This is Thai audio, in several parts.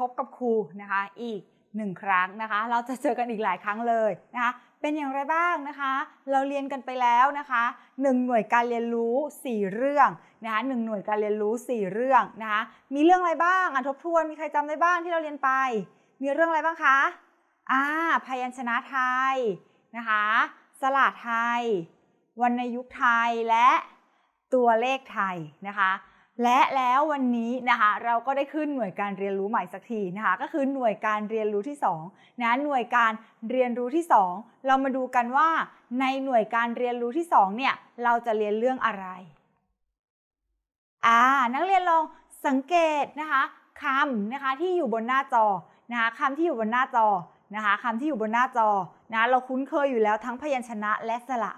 พบกับครูนะคะอีกหนึ่งครั้งนะคะ เราจะเจอกันอีกหลายครั้งเลยนะคะ เป็นอย่างไรบ้างนะคะ เราเรียนกันไปแล้วนะคะ 1 หน่วยการเรียนรู้ 4 เรื่องนะคะหนึ่งหน่วยการเรียนรู้4เรื่องนะคะมีเรื่องอะไรบ้างอ่นทบทวนมีใครจำได้บ้างที่เราเรียนไป มีเรื่องอะไรบ้างคะอ่าพยัญชนะไทยนะคะสลาดไทยวรรณยุกต์ไทยและ ตัวเลขไทยนะคะและแล้ววันนี้นะคะเราก็ได้ขึ้นหน่วยการเรียนรู้ใหม่สักทีนะคะก็คือหน่วยการเรียนรู้ที่2นะหน่วยการเรียนรู้ที่ 2เรามาดูกันว่า ในหน่วยการเรียนรู้ที่ 2เนี่ยเราจะเรียนเรื่องอะไรอ่านักเรียนลองสังเกตนะคะคำนะคะที่อยู่บนหน้าจอนะคะคำที่อยู่บนหน้าจอนะคะคำที่อยู่บนหน้าจอนะเราคุ้นเคยอยู่แล้วทั้งพยัญชนะและสระ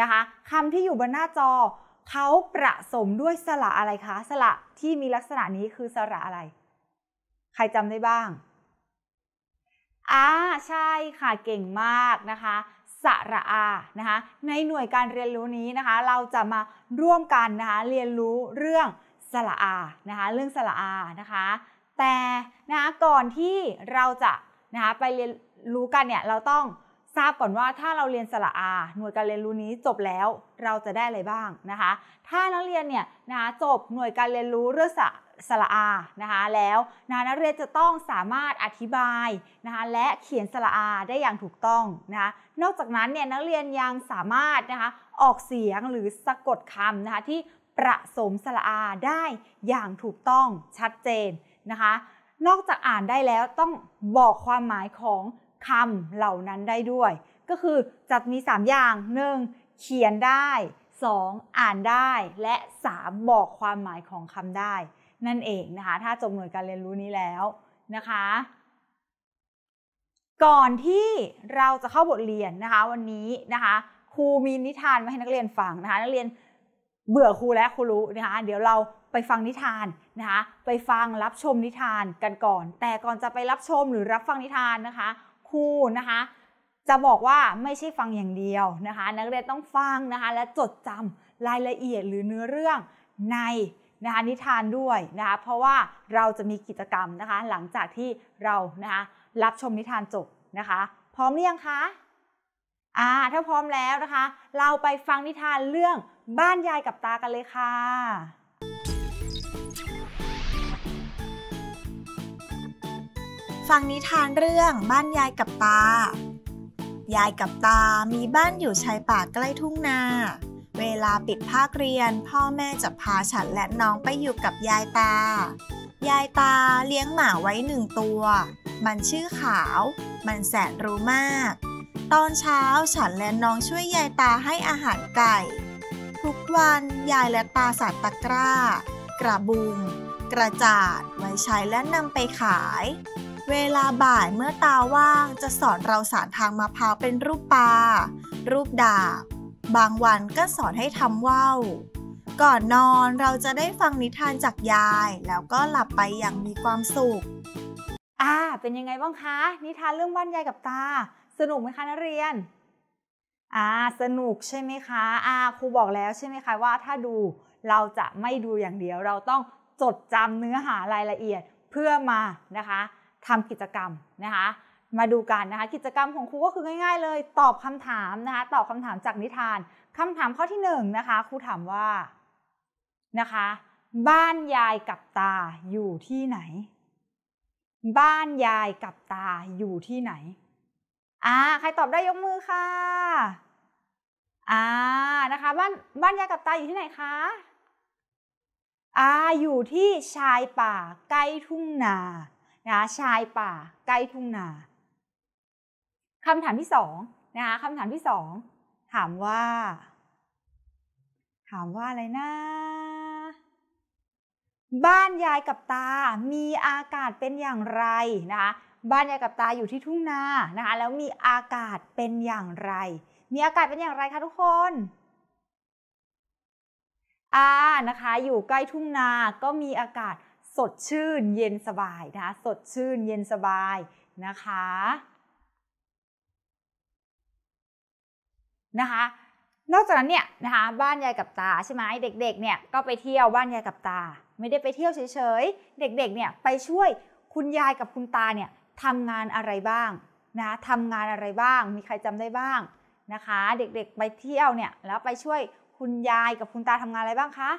นะคะคำที่อยู่บนหน้าจอเขาประสมด้วยสระอะไรคะ สระที่มีลักษณะนี้คือสระอะไร ใครจำได้บ้างอ่าใช่ค่ะเก่งมากนะคะสระอานะคะในหน่วยการเรียนรู้นี้นะคะเราจะมาร่วมกันนะคะเรียนรู้เรื่องสระอานะคะเรื่องสระอานะคะแต่นะะก่อนที่เราจะนะคะไปเรียนรู้กันเนี่ยเราต้องทราบก่อนว่าถ้าเราเรียนสระอา หน่วยการเรียนรู้นี้จบแล้วเราจะได้อะไรบ้างนะคะ ถ้านักเรียนเนี่ยนะจบหน่วยการเรียนรู้เรื่องสระสระอานะคะแล้วนนักเรียนจะต้องสามารถอธิบายนะคะและเขียนสระอาได้อย่างถูกต้องนะคะ นอกจากนั้นเนี่ยนักเรียนยังสามารถนะคะออกเสียงหรือสะกดคำนะคะที่ประสมสระอาได้อย่างถูกต้องชัดเจนนะคะ นอกจากอ่านได้แล้วต้องบอกความหมายของคำเหล่านั้นได้ด้วย ก็คือจะมี 3 อย่าง 1. เขียนได้ 2. อ่านได้ และ 3. บอกความหมายของคำได้ นั่นเองนะคะถ้าจบหน่วยการเรียนรู้นี้แล้วนะคะ ก่อนที่เราจะเข้าบทเรียนนะคะ วันนี้นะคะครูมีนิทานมาให้นักเรียนฟังนะคะนักเรียนเบื่อครูและครูรู้นะคะเดี๋ยวเราไปฟังนิทานนะคะไปฟังรับชมนิทานกันก่อน แต่ก่อนจะไปรับชมหรือรับฟังนิทานนะคะครูนะคะจะบอกว่าไม่ใช่ฟังอย่างเดียวนะคะ นักเรียนต้องฟังนะคะ และจดจำรายละเอียดหรือเนื้อเรื่องในนะคะนิทานด้วยนะคะ เพราะว่าเราจะมีกิจกรรมนะคะ หลังจากที่เรานะคะรับชมนิทานจบนะคะ พร้อมหรือยังคะอ่าถ้าพร้อมแล้วนะคะ เราไปฟังนิทานเรื่องบ้านยายกับตากันเลยค่ะฟังนิทานเรื่องบ้านยายกับตา ยายกับตามีบ้านอยู่ชายป่าใกล้ทุ่งนา เวลาปิดภาคเรียนพ่อแม่จะพาฉันและน้องไปอยู่กับยายตา ยายตาเลี้ยงหมาไว้หนึ่งตัว มันชื่อขาว มันแสนรู้มาก ตอนเช้าฉันและน้องช่วยยายตาให้อาหารไก่ ทุกวันยายและตาสาดตะกร้า กระบุง กระจาดไว้ใช้และนำไปขายเวลาบ่ายเมื่อตาว่างจะสอนเราสารทางมะพร้าวเป็นรูปปลา รูปดาบ บางวันก็สอนให้ทำว่าวก่อนนอนเราจะได้ฟังนิทานจากยายแล้วก็หลับไปอย่างมีความสุข อ่า เป็นยังไงบ้างคะนิทานเรื่องบ้านยายกับตาสนุกไหมคะนักเรียน อ่าสนุกใช่ไหมคะอ่าครูบอกแล้วใช่ไหมคะว่าถ้าดูเราจะไม่ดูอย่างเดียว เราต้องจดจำเนื้อหารายละเอียดเพื่อมานะคะทำกิจกรรมนะคะ มาดูกันนะคะ กิจกรรมของครูก็คือง่าย ๆ เลย ตอบคำถามนะคะ ตอบคำถามจากนิทานคำถามข้อที่หนึ่งนะคะครูถามว่านะคะ บ้านยายกับตาอยู่ที่ไหน บ้านยายกับตาอยู่ที่ไหนอ่าใครตอบได้ยกมือค่ะ อ่านะคะ บ้านบ้านยายกับตาอยู่ที่ไหนคะ อ่า อยู่ที่ชายป่าใกล้ทุ่งนานะะชายป่าใกล้ทุ่งนาคำถามที่สองนะคะคำถามที่สองถามว่า ถามว่าอะไรนะบ้านยายกับตา มีอากาศเป็นอย่างไรนะคะบ้านยายกับตาอยู่ที่ทุ่งนานะคะแล้วมีอากาศเป็นอย่างไร มีอากาศเป็นอย่างไรคะทุกคนอ่านะคะ อยู่ใกล้ทุ่งนาก็มีอากาศสดชื่น เย็นสบายนะคะ สดชื่นเย็นสบายนะคะนะคะ นอกจากนั้นเนี่ยนะคะ บ้านยายกับตาใช่ไหมเด็ก ๆ เนี่ยก็ไปเที่ยวบ้านยายกับตา ไม่ได้ไปเที่ยวเฉยๆเด็ก ๆ เนี่ยไปช่วยคุณยายกับคุณตาเนี่ยทำงานอะไรบ้างนะทำงานอะไรบ้าง มีใครจำได้บ้างนะคะ เด็กๆ ไปเที่ยวเนี่ยแล้วไปช่วยคุณยายกับคุณตาทำงานอะไรบ้างคะ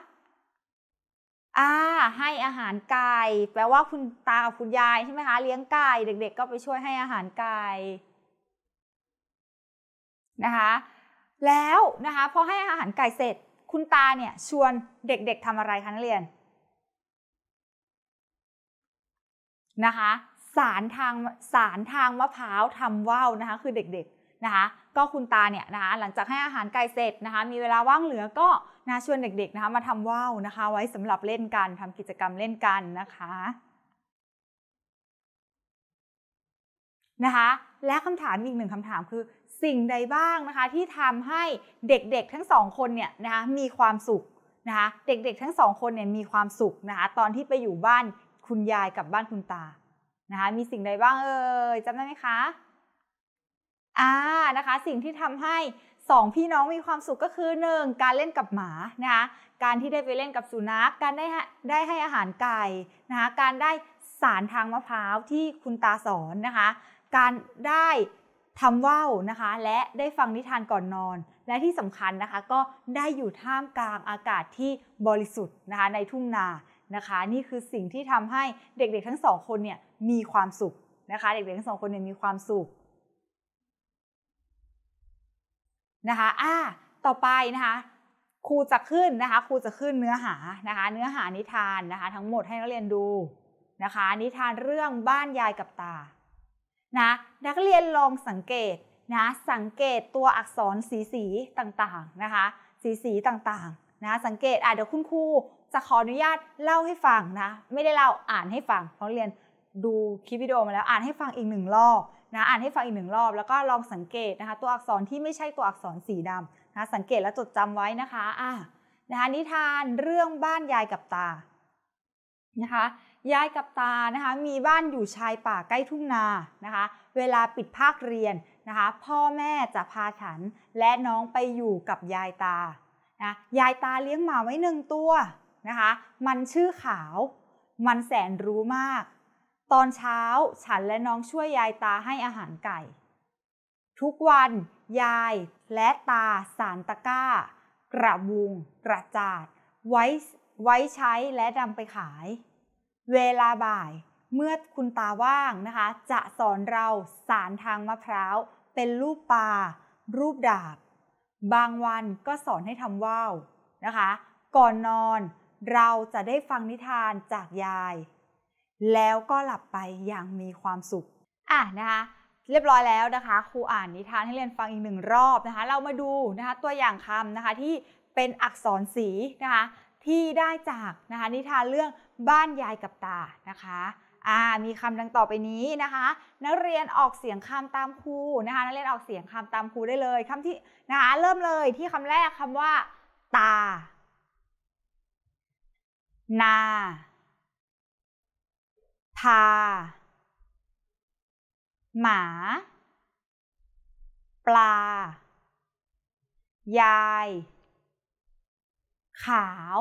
อ่าให้อาหารไก่ แปลว่าคุณตากับคุณยายใช่ไหมคะเลี้ยงไก่เด็ก ๆ ก็ไปช่วยให้อาหารไก่นะคะ แล้วนะคะพอให้อาหารไก่เสร็จ คุณตาเนี่ย ชวนเด็กๆทำอะไรคะนักเรียนนะคะ สารทางสารทางมะพร้าวทำว่าวนะคะ คือเด็กๆนะคะ ก็คุณตาเนี่ยนะคะ หลังจากให้อาหารไก่เสร็จนะคะ มีเวลาว่างเหลือก็นะชวนเด็ก ๆนะคะมาทำว่าวนะคะ ไว้สำหรับเล่นกันทำกิจกรรมเล่นกันนะคะ นะคะ และคำถามอีกหนึ่งคำถามคือ สิ่งใดบ้างนะคะ ที่ทำให้เด็กๆทั้งสองคนเนี่ยนะคะ มีความสุขนะคะ เด็กๆทั้งสองคนเนี่ยมีความสุขนะคะตอนที่ไปอยู่บ้านคุณยายกับบ้านคุณตานะคะ มีสิ่งใดบ้างเอ่ยจำได้ไหมคะ อ่านะคะ สิ่งที่ทำให้2พี่น้องมีความสุขก็คือ 1 การเล่นกับหมานะคะการที่ได้ไปเล่นกับสุนัขการได้ได้ให้อาหารไก่นะคะการได้สารทางมะพร้าวที่คุณตาสอนนะคะการได้ทำว่าวนะคะและได้ฟังนิทานก่อนนอนและที่สำคัญนะคะก็ได้อยู่ท่ามกลางอากาศที่บริสุทธิ์นะคะในทุ่งนานะคะนี่คือสิ่งที่ทำให้เด็กๆ ทั้งสองคนเนี่ยมีความสุขนะคะเด็กๆทั้งสองคนเนี่ยมีความสุขนะคะ อ่าต่อไปนะคะ ครูจะขึ้นนะคะ ครูจะขึ้นเนื้อหานะคะ เนื้อหานิทานนะคะ ทั้งหมดให้นักเรียนดูนะคะ นิทานเรื่องบ้านยายกับตา นะ นักเรียนลองสังเกตนะ สังเกตตัวอักษรสีสีต่างๆนะคะ สีสีต่างๆนะ สังเกตอ่ะเดี๋ยวคุณครูจะขออนุญาตเล่าให้ฟังนะ ไม่ได้เล่า อ่านให้ฟัง เพราะเรียนดูคลิปวิดีโอมาแล้ว อ่านให้ฟังอีกหนึ่งรอบนะอ่านให้ฟังอีกหนึ่งรอบแล้วก็ลองสังเกตนะคะ ตัวอักษรที่ไม่ใช่ตัวอักษรสีดำนะสังเกตและจดจำไว้นะคะอ่านะคะ นิทานเรื่องบ้านยายกับตานะคะยายกับตานะคะมีบ้านอยู่ชายป่าใกล้ทุ่งนานะคะเวลาปิดภาคเรียนนะคะพ่อแม่จะพาฉันและน้องไปอยู่กับยายตานะยายตาเลี้ยงหมาไว้หนึ่งตัวนะคะมันชื่อขาวมันแสนรู้มากตอนเช้าฉันและน้องช่วยยายตาให้อาหารไก่ ทุกวันยายและตาสารตะก้า กระวุงกระจาดไว้ไว้ใช้และนำไปขาย เวลาบ่ายเมื่อคุณตาว่างนะคะจะสอนเราสารทางมะพร้าวเป็นรูปปลารูปดาบ บางวันก็สอนให้ทำว่าวนะคะก่อนนอนเราจะได้ฟังนิทานจากยายแล้วก็หลับไปอย่างมีความสุข อ่ะนะคะเรียบร้อยแล้วนะคะครูอ่านนิทานให้เรียนฟังอีกหนึ่งรอบนะคะเรามาดูนะคะตัวอย่างคำนะคะที่เป็นอักษรสีนะคะที่ได้จากนะคะนิทานเรื่องบ้านยายกับตานะคะอ่ามีคำดังต่อไปนี้นะคะนักเรียนออกเสียงคำตามครูนะคะนักเรียนออกเสียงคำตามครูได้เลยคำที่นะคะเริ่มเลยที่คำแรกคำว่า ตา นาพาหมา ปลา ยาย ขาว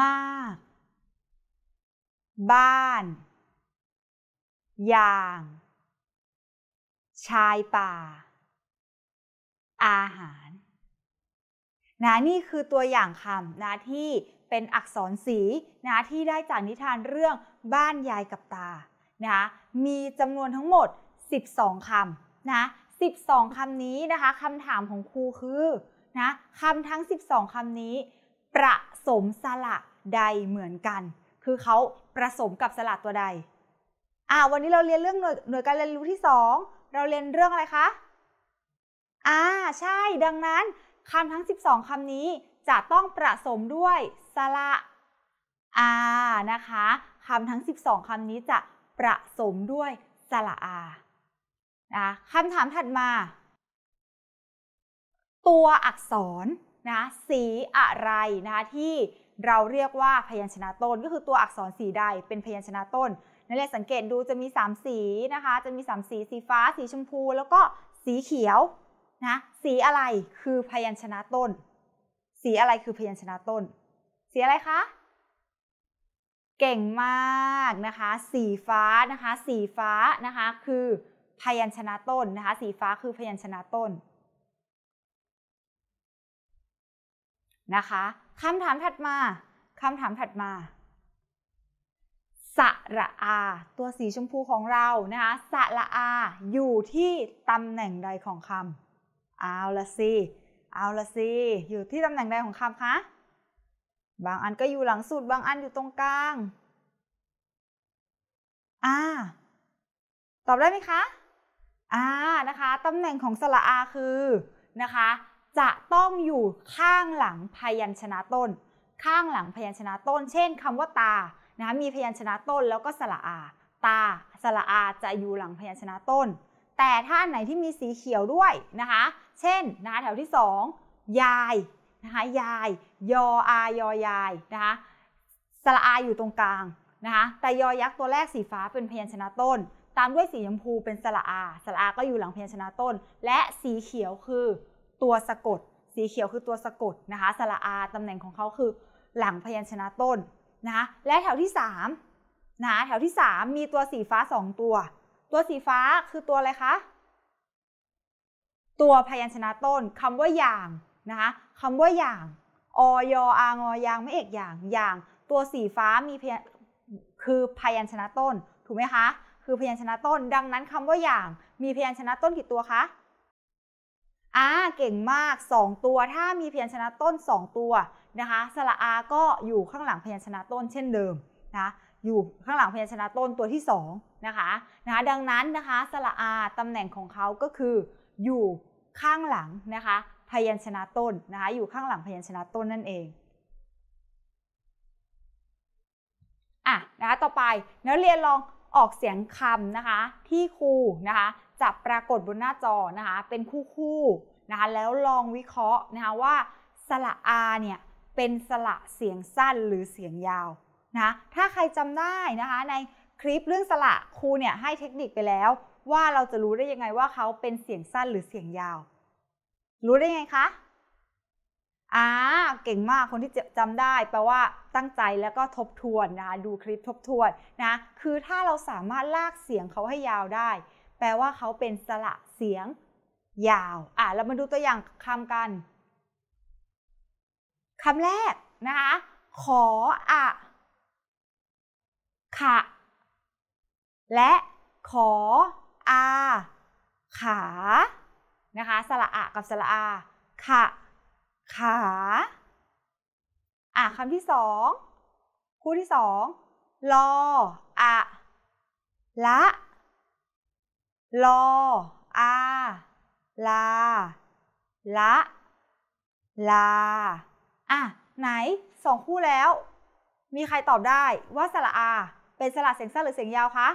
มาก บ้านอย่าง ชายป่า อาหารนะนี่คือตัวอย่างคำนะที่เป็นอักษรสีนะที่ได้จากนิทานเรื่องบ้านยายกับตานะมีจำนวนทั้งหมด 12คำนะ12คำนี้นะคะคำถามของครูคือนะคำทั้ง 12คำนี้ ประสมสระใดเหมือนกัน คือเขาประสมกับสระตัวใดอ่าวันนี้เราเรียนเรื่องหน่วยหน่วยการเรียนรู้ที่ 2 เราเรียนเรื่องอะไรคะอ่าใช่ดังนั้นคำทั้ง 12คำนี้จะต้องประสมด้วยสระอา นะคะคำทั้ง 12 คำนี้จะประสมด้วยสระอา นะคำถามถัดมา ตัวอักษรนะ สีอะไรนะที่เราเรียกว่าพยัญชนะต้น ก็คือตัวอักษรสีใดเป็นพยัญชนะต้นนักเรียนสังเกตดูจะมี 3 สีนะคะ จะมี 3 สี สีฟ้า สีชมพู แล้วก็สีเขียว นะ สีอะไรคือพยัญชนะต้น สีอะไรคือพยัญชนะต้นสีอะไรคะ เก่งมากนะคะ สีฟ้านะคะ สีฟ้านะคะ คือพยัญชนะต้นนะคะ สีฟ้าคือพยัญชนะต้น นะคะคำถามถัดมาคำถามถัดมา สระอา ตัวสีชมพูของเรานะคะ สระอา อยู่ที่ตำแหน่งใดของคำเอาละสิเอาละสิ อยู่ที่ตำแหน่งใดของคำคะบางอันก็อยู่หลังสุดบางอันอยู่ตรงกลาง อ่า ตอบได้ไหมคะ อ่านะคะตำแหน่งของสระอาคือนะคะ จะต้องอยู่ข้างหลังพยัญชนะต้น ข้างหลังพยัญชนะต้น เช่นคำว่าตานะคะมีพยัญชนะต้นแล้วก็สระอา ตาสระอาจะอยู่หลังพยัญชนะต้น แต่ถ้าอันไหนที่มีสีเขียวด้วยนะคะ เช่นนะคะแถวที่สองยายนะคะยาย ยออายอยายนะคะสระอาอยู่ตรงกลางนะคะ แต่ยอยักษ์ตัวแรกสีฟ้าเป็นพยัญชนะต้น ตามด้วยสีชมพูเป็นสระอาสระอาก็อยู่หลังพยัญชนะต้น และสีเขียวคือตัวสะกด สีเขียวคือตัวสะกดนะคะสระอาตำแหน่งของเขาคือ หลังพยัญชนะต้นนะคะ และแถวที่3นะแถวที่3มีตัวสีฟ้า2ตัว ตัวสีฟ้าคือตัวอะไรคะตัวพยัญชนะต้นคำว่าอย่างนะคะคำว่าอย่าง อยอางอยางไม่เอกอย่าง อย่าง ตัวสีฟ้ามีคือพยัญชนะต้นถูกไหมคะ คือพยัญชนะต้น ดังนั้นคำว่าอย่างมีพยัญชนะต้นกี่ตัวคะ อ่า เก่งมาก2ตัว ถ้ามีพยัญชนะต้น2ตัวนะคะสระอาก็อยู่ข้างหลังพยัญชนะต้นเช่นเดิมนะอยู่ข้างหลังพยัญชนะต้นตัวที่2นะคะนะคะ ดังนั้นนะคะสระอาตำแหน่งของเขาก็คืออยู่ข้างหลังนะคะพยัญชนะต้นนะคะอยู่ข้างหลังพยัญชนะต้นนั่นเองอ่ะนะคะต่อไปนักเรียนลองออกเสียงคำนะคะที่ครูนะคะจะปรากฏบนหน้าจอนะคะเป็นคู่คู่นะคะแล้วลองวิเคราะห์นะคะว่าสระอาเนี่ยเป็นสระเสียงสั้นหรือเสียงยาวนะถ้าใครจำได้นะคะในคลิปเรื่องสระครูเนี่ยให้เทคนิคไปแล้ว ว่าเราจะรู้ได้ยังไงว่าเขาเป็นเสียงสั้นหรือเสียงยาวรู้ได้ไงคะ อ่า เก่งมากคนที่จำได้ แปลว่าตั้งใจแล้วก็ทบทวนนะคะดูคลิปทบทวนนะ คือถ้าเราสามารถลากเสียงเขาให้ยาวได้ แปลว่าเขาเป็นสระเสียงยาวอ่ะเรามาดูตัวอย่างคำกัน คำแรกนะคะ ขออะขะ และขออาขานะคะสระอะกับสระอาขะขา อ่ะคำที่สองคู่ที่สองลออะละ ลออาลาละลาอ่ะ ไหนสองคู่แล้ว มีใครตอบได้ว่าสระอาเป็นสระเสียงสั้นหรือเสียงยาวคะ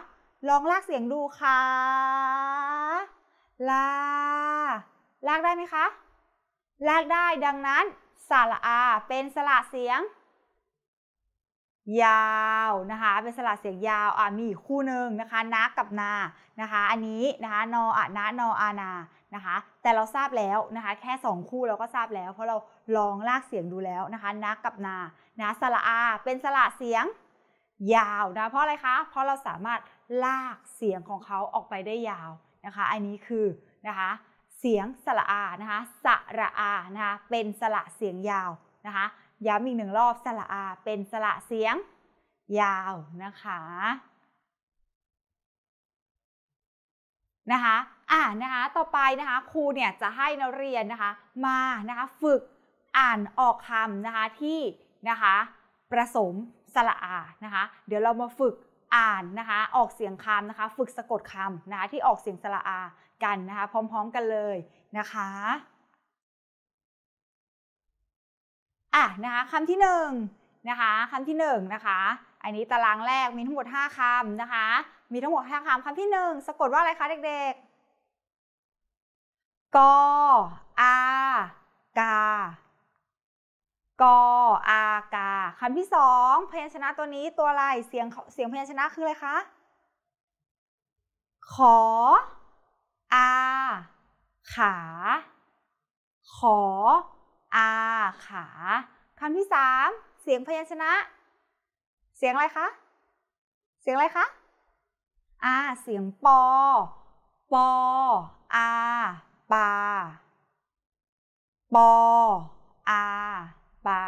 ลองลากเสียงดูคะ่ะลาลากได้ไหมคะ ลากได้ ดังนั้น สระอา เป็นสระเสียง ยาวนะคะ เป็นสระเสียงยาวอ่ะ มีคู่หนึ่งนะคะนักกับนา นะคะ อันนี้นะคะ นออะนะนออานานะคะ แต่เราทราบแล้วนะคะ แค่2คู่เราก็ทราบแล้ว เพราะเราลองลากเสียงดูแล้วนะคะ นักกับนานะสระอา เป็นสระเสียง ยาวนะ เพราะอะไรคะ เพราะเราสามารถลากเสียงของเขาออกไปได้ยาวนะคะอันนี้คือนะคะเสียงสระอานะคะสระอานะคะเป็นสระเสียงยาวนะคะย้ำอีกหนึ่งรอบสระอา เป็นสระเสียงยาวนะคะนะคะอ่านะคะต่อไปนะคะครูเนี่ยจะให้นักเรียนนะคะมานะคะฝึกอ่านออกคำนะคะที่นะคะประสมสระอานะคะเดี๋ยวเรามาฝึกอ่านนะคะออกเสียงคำนะคะ ฝึกสะกดคำนะคะที่ออกเสียงสระอากันนะคะ พร้อม ๆ กันเลยนะคะอ่ะนะคะคำที่หนึ่งนะคะคำที่หนึ่งนะคะ อันนี้ตารางแรกมีทั้งหมด 5คำนะคะ มีทั้งหมด 5คำคำที่หนึ่งสะกดว่าอะไรคะเด็ก ๆ กออากากอากาคำที่สองพยัญชนะตัวนี้ตัวอะไรเสียงเสียงพยัญชนะคืออะไรคะขออาขาขออาขาคำที่สามเสียงพยัญชนะ เสียงอะไรคะ เสียงอะไรคะอาเสียงปอปออาปา ปออาบา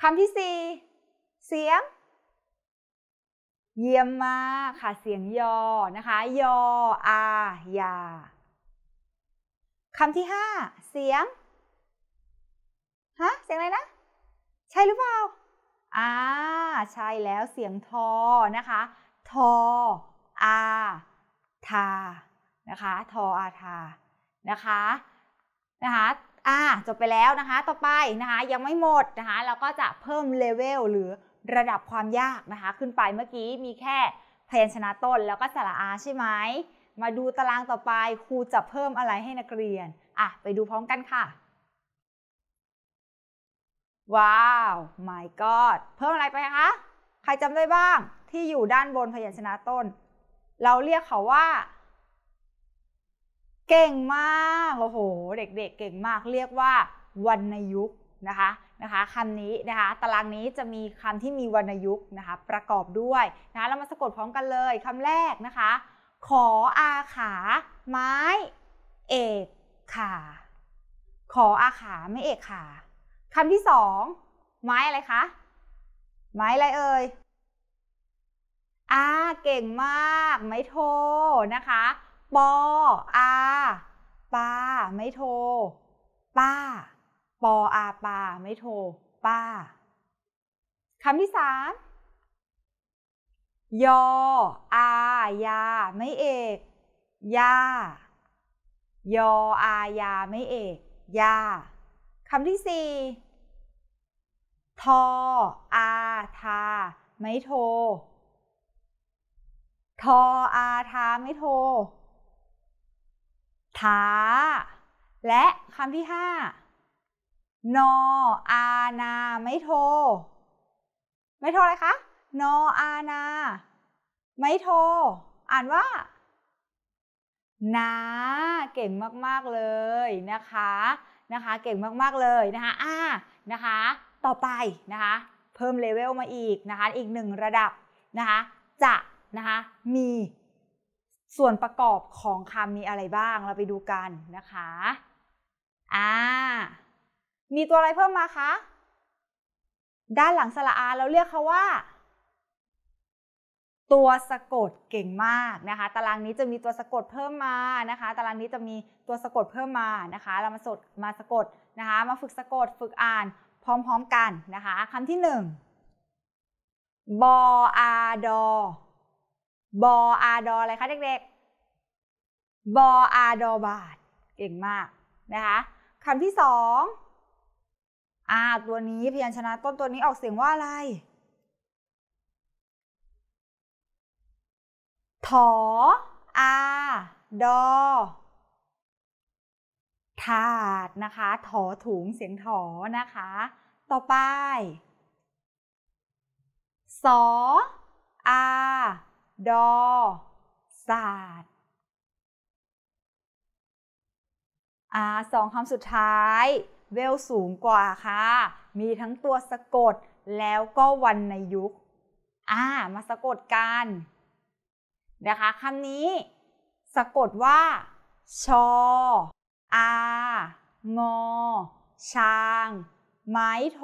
คำที่สี่เสียง เยี่ยมมากค่ะเสียงยอนะคะ ยออา ยาคำที่ห้าเสียงฮะเสียงอะไรนะ ใช่หรือเปล่าอ่า ใช่แล้วเสียงทอนะคะ ทออาทา นะคะ ทออาทา นะคะ นะคะอ่าจบไปแล้วนะคะ ต่อไปนะคะ ยังไม่หมดนะคะเราก็จะเพิ่มเลเวลหรือระดับความยากนะคะ ขึ้นไปเมื่อกี้มีแค่พยัญชนะต้นแล้วก็สระอาใช่ไหมมาดูตารางต่อไปครูจะเพิ่มอะไรให้นักเรียนอ่ะไปดูพร้อมกันค่ะ ว้าว my god เพิ่มอะไรไปคะ ใครจำได้บ้าง ที่อยู่ด้านบนพยัญชนะต้น เราเรียกเขาว่าเก่งมาก โอ้โห เด็กๆ เก่งมาก เรียกว่าวรรณยุกนะคะ นะคะคำนี้นะคะ ตารางนี้จะมีคำที่มีวรรณยุกนะคะ ประกอบด้วย นะ เรามาสะกดพร้อมกันเลย คำแรกนะคะ ขออาขา ไม้ เอกขาขออาขาไม่เอกขาคำที่สอง ไม้อะไรคะ ไม้อะไรเอ่ยอาเก่งมาก ไม้โทนะคะปออาปาไม่โท ป้า ปออาปาไม่โทป้าคำที่สามยอ อายาไม่เอกยายออายาไม่เอกยาคำที่สี่ทออาทาไม่โททออาทาไม่โทท้าและคำที่ห้า นออานาไม่โท ไม่โทอะไรคะ นออานาไม่โทอ่านว่า นา เก่งมากๆเลยนะคะนะคะเก่งมากๆเลยนะคะอ่านะคะ ต่อไปนะคะเพิ่มเลเวลมาอีกนะคะอีกหนึ่งระดับนะคะจะนะคะมีส่วนประกอบของคำมีอะไรบ้างเราไปดูกันนะคะอ่ามีตัวอะไรเพิ่มมาคะ ด้านหลังสระอาเราเรียกเขาว่า ตัวสะกดเก่งมากนะคะ ตารางนี้จะมีตัวสะกดเพิ่มมานะคะ ตารางนี้จะมีตัวสะกดเพิ่มมานะคะเรามาสดมาสะกดนะคะ มาฝึกสะกดฝึกอ่านพร้อมๆกันนะคะคำที่หนึ่งบออาดอบออาดออะไรคะ เด็ก ๆ บออาดอบาท เก่งมากนะคะคำที่สอง อาตัวนี้พยัญชนะต้นตัวนี้ออกเสียงว่าอะไร ถออาดอ ถาดนะคะ ถอถุงเสียงถอนะคะ ต่อไป สออาดอศาสตร์อ่าสองคำสุดท้ายเวลสูงกว่าค่ะ มีทั้งตัวสะกดแล้วก็วันในยุคอ่ามาสะกดกันนะคะคำนี้สะกดว่า ชอ อางอช้าง ไม้โท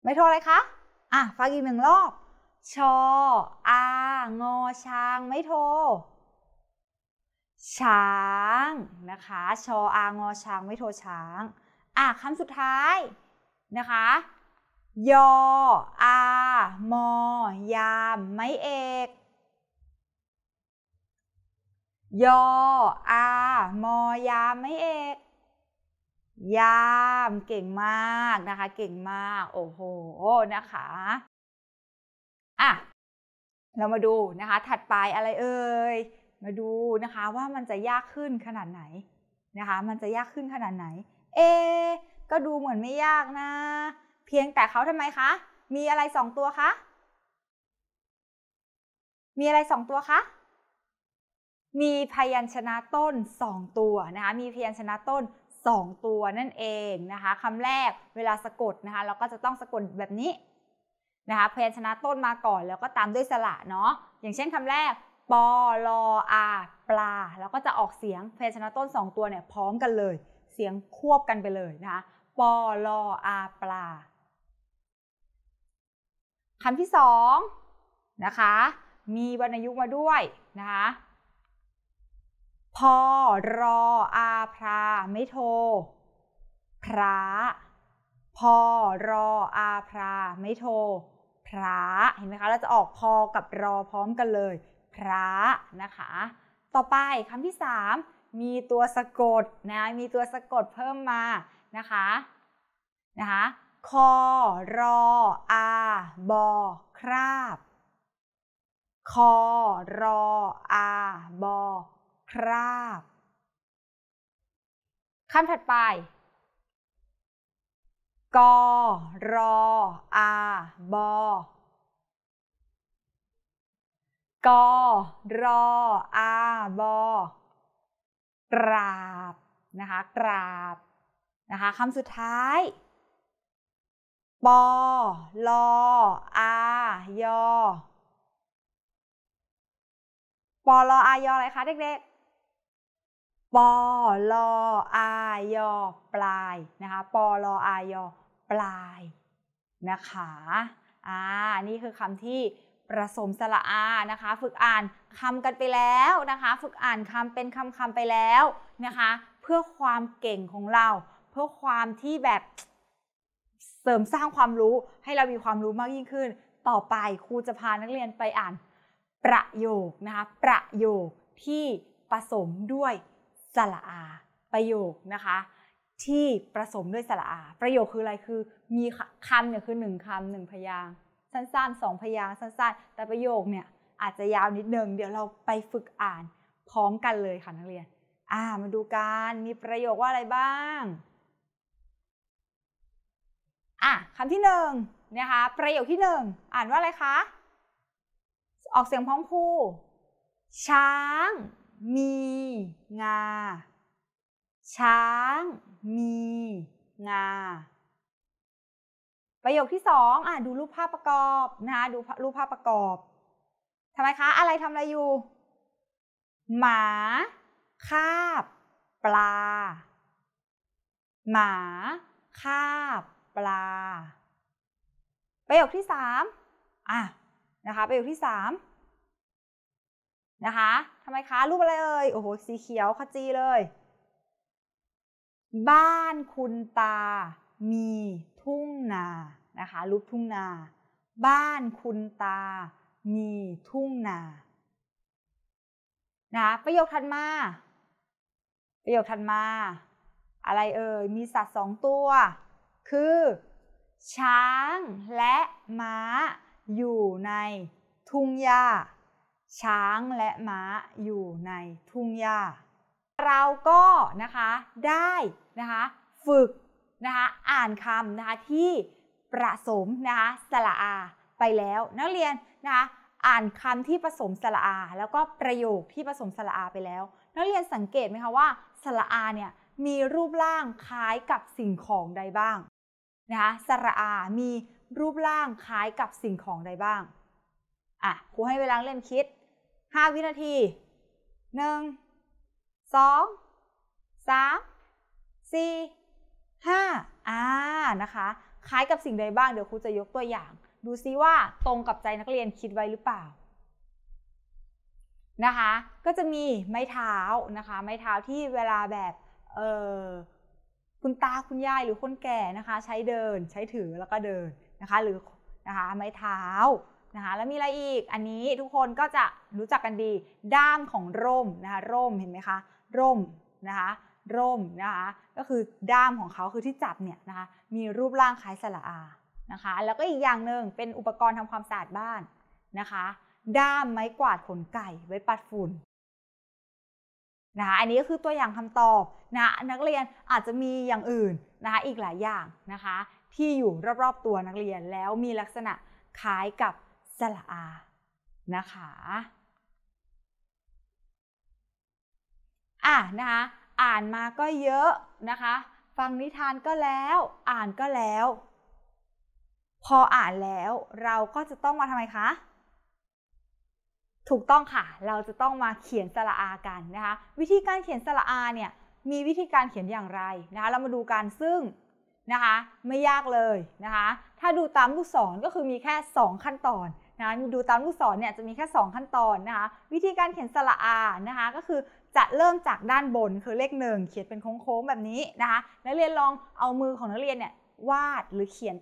ไม้โทอะไรคะ อ่ะฟังอีกหนึ่งรอบชออางอช้าง ไม่โท ช้างนะคะ ชออางอช้าง ไม่โทช้างอ่ะคำสุดท้ายนะคะ ยออา มอ ยามไม่เอก ยออามอยามไม่เอก ยามเก่งมากนะคะ เก่งมากโอ้โหนะคะอ่ะเรามาดูนะคะถัดไปอะไรเอ่ยมาดูนะคะว่ามันจะยากขึ้นขนาดไหนนะคะมันจะยากขึ้นขนาดไหนเอ ก็ดูเหมือนไม่ยากนะ เพียงแต่เขาทำไมคะมีอะไรสองตัวคะมีอะไรสองตัวคะมีพยัญชนะต้นสองตัวนะคะมีพยัญชนะต้นสองตัวนั่นเองนะคะคำแรกเวลาสะกดนะคะเราก็จะต้องสะกดแบบนี้นะคะพยัญชนะต้นมาก่อนแล้วก็ตามด้วยสระเนาะอย่างเช่นคำแรกปอลออา ปลา แล้วก็จะออกเสียงพยัญชนะต้น 2 ตัวเนี่ย พร้อมกันเลย เสียงควบกันไปเลยนะคะปลออาปลาคำที่สองนะคะ มีวรรณยุกต์มาด้วยนะคะพอรออาพราไม่โทพระพอรออาพราไม่โทรพระเห็นไหมคะเราจะออกพอกับรอพร้อมกันเลย พระนะคะต่อไปคำที่สมมีตัวสะกดนะมีตัวสะกดเพิ่มมานะคะนะคะคอรออาบอคราบคอรออาบอคราบคำถัดไปก รออาบอกรออาบอกราบนะคะกราบ นะคะคำสุดท้ายปอลออายอปอลออายออะไรคะ เด็กๆปอลออายอปลาย นะคะปอลออายอปลายนะคะ อ่านี่คือคำที่ประสมสระอานะคะ ฝึกอ่านคำกันไปแล้วนะคะ ฝึกอ่านคำเป็นคำคำไปแล้วนะคะ เพื่อความเก่งของเราเพื่อความที่แบบ เสริมสร้างความรู้ให้เรามีความรู้มากยิ่งขึ้น ต่อไปครูจะพานักเรียนไปอ่าน ประโยคนะคะประโยคที่ผสมด้วยสระอา ประโยคนะคะที่ประสมด้วยสระอา ประโยคคืออะไรคือมีคำเนี่ยคือหนึ่งคำหนึ่งพยางสั้นๆสองพยางสั้นๆ แต่ประโยคเนี่ยอาจจะยาวนิดนึงเดี๋ยวเราไปฝึกอ่านพร้อมกันเลยค่ะนักเรียน อ่า มาดูกันมีประโยคว่าอะไรบ้างอ่ะคำที่หนึ่งนะคะประโยคที่หนึ่งอ่านว่าอะไรคะ ออกเสียงพ้องคู่ช้าง มี งาช้าง มี งา ประโยคที่สองอ่ะดูรูปภาพประกอบนะคะดูรูปภาพประกอบ ทำไมคะ อะไรทำอะไรอยู่ หมาคาบ ปลา หมาคาบ ปลา ประโยคที่สามอ่ะนะคะ ประโยคที่สามนะคะทำไมคะ รูปอะไรเอ่ยโอ้โห สีเขียวขจีเลยบ้านคุณตามีทุ่งนา นะคะรูปทุ่งนา บ้านคุณตามีทุ่งนา นะประโยคถัดมา ประโยคถัดมา อะไรเอ่ย มีสัตว์สองตัว คือ ช้างและม้า อยู่ในทุ่งหญ้าช้างและม้า อยู่ในทุ่งหญ้าเราก็นะคะได้นะคะฝึกนะคะอ่านคำนะคะที่ประสมนะคะสระอาไปแล้วนักเรียนนะคะอ่านคำที่ผสมสระอา แล้วก็ประโยคที่ผสมสระอาไปแล้วนักเรียนสังเกตไหมคะว่าสระอาเนี่ยมีรูปร่างคล้ายกับสิ่งของใดบ้างนะคะสระอามีรูปร่างคล้ายกับสิ่งของใดบ้างอ่ะครูให้เวลาเล่นคิด 5 วินาที1สองสามสี่ห้าอ่านะคะ คล้ายกับสิ่งใดบ้างเดี๋ยวครูจะยกตัวอย่าง ดูซิว่าตรงกับใจนักเรียนคิดไว้หรือเปล่านะคะก็จะมีไม้เท้านะคะ ไม้เท้าที่เวลาแบบเออคุณตาคุณยายหรือคนแก่นะคะ ใช้เดินใช้ถือแล้วก็เดินนะคะหรือนะคะไม้เท้านะคะแล้วมีอะไรอีกอันนี้ทุกคนก็จะรู้จักกันดี ด้ามของร่มนะคะร่มเห็นไหมคะร่มนะคะ ร่มนะคะ ก็คือด้ามของเขาคือที่จับเนี่ยนะคะ มีรูปร่างคล้ายสระอา นะคะ แล้วก็อีกอย่างหนึ่ง เป็นอุปกรณ์ทำความสะอาดบ้านนะคะ ด้ามไม้กวาดขนไก่ไว้ปัดฝุ่น นะคะอันนี้ก็คือตัวอย่างคำตอบนะนักเรียนอาจจะมีอย่างอื่นนะคะ อีกหลายอย่างนะคะ ที่อยู่รอบๆตัวนักเรียนแล้วมีลักษณะคล้ายกับสระอานะคะอ่ะนะคะอ่านมาก็เยอะนะคะฟังนิทานก็แล้ว อ่านก็แล้ว พออ่านแล้วเราก็จะต้องมาทำไมคะถูกต้องค่ะ เราจะต้องมาเขียนสระอากันนะคะวิธีการเขียนสระอาเนี่ยมีวิธีการเขียนอย่างไรนะคะเรามาดูกันซึ่งนะคะไม่ยากเลยนะคะถ้าดูตามลูกศรก็คือมีแค่2ขั้นตอนนะดูตามลูกศรเนี่ยจะมีแค่2ขั้นตอนนะคะวิธีการเขียนสระอานะคะก็คือจะเริ่มจากด้านบนคือเลขหนึ่งเขียนเป็นโค้งๆแบบนี้นะคะนักเรียนลองเอามือของนักเรียนเนี่ยวาดหรือเขียน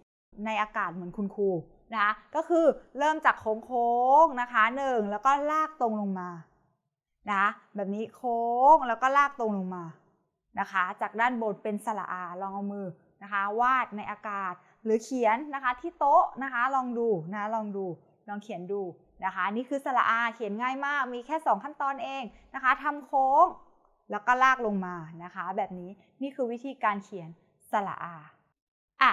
ในอากาศเหมือนคุณครูนะคะก็คือเริ่มจากโค้งๆนะคะหนึ่งแล้วก็ลากตรงลงมานะแบบนี้โค้งแล้วก็ลากตรงลงมานะคะ จากด้านบนเป็นสระอาลองเอามือนะคะ วาดในอากาศหรือเขียนนะคะ ที่โต๊ะนะคะ ลองดูนะลองดูลองเขียนดูนะคะนี่คือสระอาเขียนง่ายมาก มีแค่ 2 ขั้นตอนเองนะคะทำโค้งแล้วก็ลากลงมานะคะแบบนี้นี่คือวิธีการเขียนสระอาอ่ะ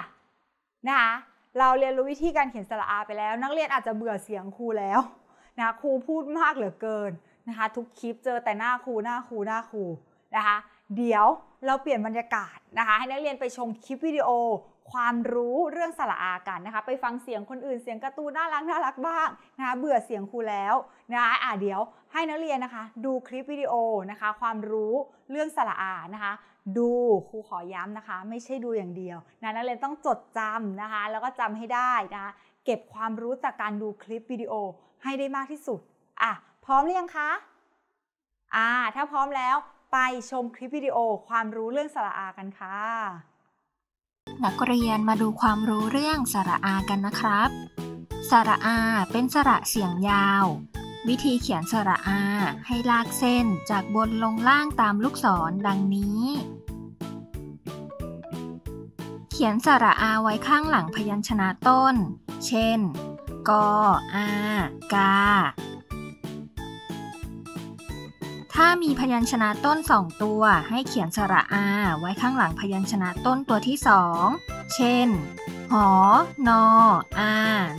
นะคะเราเรียนรู้วิธีการเขียนสระอาไปแล้ว นักเรียนอาจจะเบื่อเสียงครูแล้วนะครูพูดมากเหลือเกินนะคะทุกคลิปเจอแต่หน้าครูหน้าครูหน้าครูนะคะเดี๋ยวเราเปลี่ยนบรรยากาศนะคะให้นักเรียนไปชมคลิปวิดีโอความรู้เรื่องสระอากันนะคะ ไปฟังเสียงคนอื่นเสียงการ์ตูนน่ารักน่ารักบ้างนะคะ เบื่อเสียงครูแล้วนะคะอ่ะเดี๋ยว ให้นักเรียนนะคะ ดูคลิปวิดีโอนะคะ ความรู้เรื่องสระอานะคะ ดูครูขอย้ำนะคะ ไม่ใช่ดูอย่างเดียวนะนักเรียนต้องจดจำนะคะ แล้วก็จำให้ได้นะะเก็บความรู้จากการดูคลิปวิดีโอให้ได้มากที่สุดอ่ะพร้อมหรือยังคะอ่า ถ้าพร้อมแล้วไปชมคลิปวิดีโอความรู้เรื่องสระอากันค่ะนักเรียนมาดูความรู้เรื่องสระอากันนะครับ สระอาเป็นสระเสียงยาว วิธีเขียนสระอาให้ลากเส้นจากบนลงล่างตามลูกศรดังนี้ เขียนสระอาไว้ข้างหลังพยัญชนะต้น เช่น กอา กาถ้ามีพยัญชนะต้น 2 ตัวให้เขียนสระอา ไว้ข้างหลังพยัญชนะต้นตัวที่ 2 เช่น หอ นออา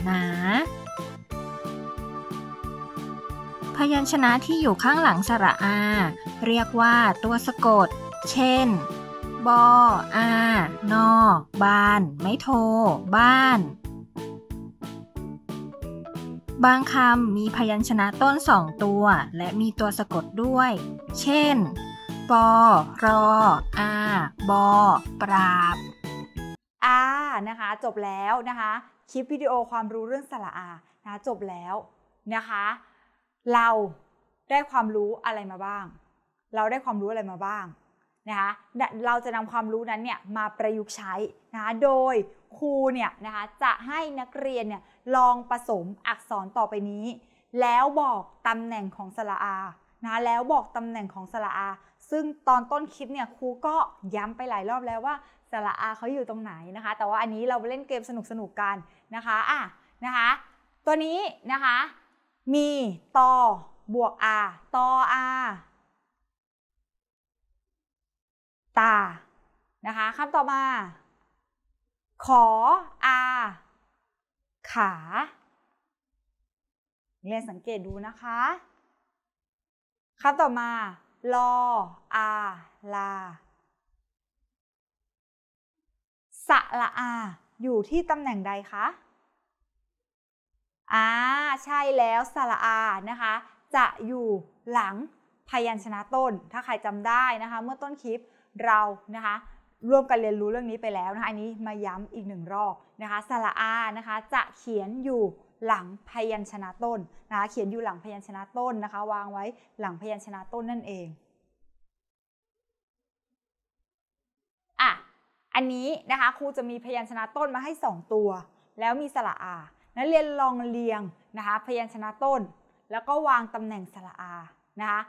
หนา พยัญชนะที่อยู่ข้างหลังสระอา เรียกว่าตัวสะกด เช่น บออานอ บาน ไม่โท บ้านบางคำมีพยัญชนะต้นสองตัว และมีตัวสะกดด้วย เช่นปอรออาบอปราบอ่านะคะจบแล้วนะคะคลิปวิดีโอความรู้เรื่องสระอานะจบแล้วนะคะเราได้ความรู้อะไรมาบ้าง เราได้ความรู้อะไรมาบ้างนะคะเราจะนำความรู้นั้นเนี่ยมาประยุกต์ใช้นะคะโดยครูเนี่ยนะคะจะให้นักเรียนเนี่ยลองผสมอักษรต่อไปนี้ แล้วบอกตำแหน่งของสระอา นะ แล้วบอกตำแหน่งของสระอา ซึ่งตอนต้นคลิปเนี่ยครูก็ย้ำไปหลายรอบแล้วว่า สระอาเขาอยู่ตรงไหนนะคะ แต่ว่าอันนี้เราเล่นเกมสนุกสนุกกันนะคะอ่ะนะคะ ตัวนี้นะคะมีตอบวก R ตอ R ตานะคะคำต่อมา ขออา ขา เรียนสังเกตดูนะคะคำต่อมาลออาลาสะละอา อยู่ที่ตำแหน่งใดคะอ่าใช่แล้วสละอา นะคะ จะอยู่หลัง พยัญชนะต้น ถ้าใครจำได้นะคะ เมื่อต้นคลิปเรานะคะร่วมกันเรียนรู้เรื่องนี้ไปแล้วนะคะอันนี้มาย้ำอีกหนึ่งรอบนะคะสระอานะคะจะเขียนอยู่หลังพยัญชนะต้นนะคะเขียนอยู่หลังพยัญชนะต้นนะคะ วางไว้หลังพยัญชนะต้นนั่นเองอ่ะอันนี้นะคะครูจะมีพยัญชนะต้นมาให้ 2 ตัว แล้วมีสระอานักเรียนลองเรียงนะคะ พยัญชนะต้น แล้วก็วางตำแหน่งสระอานะคะ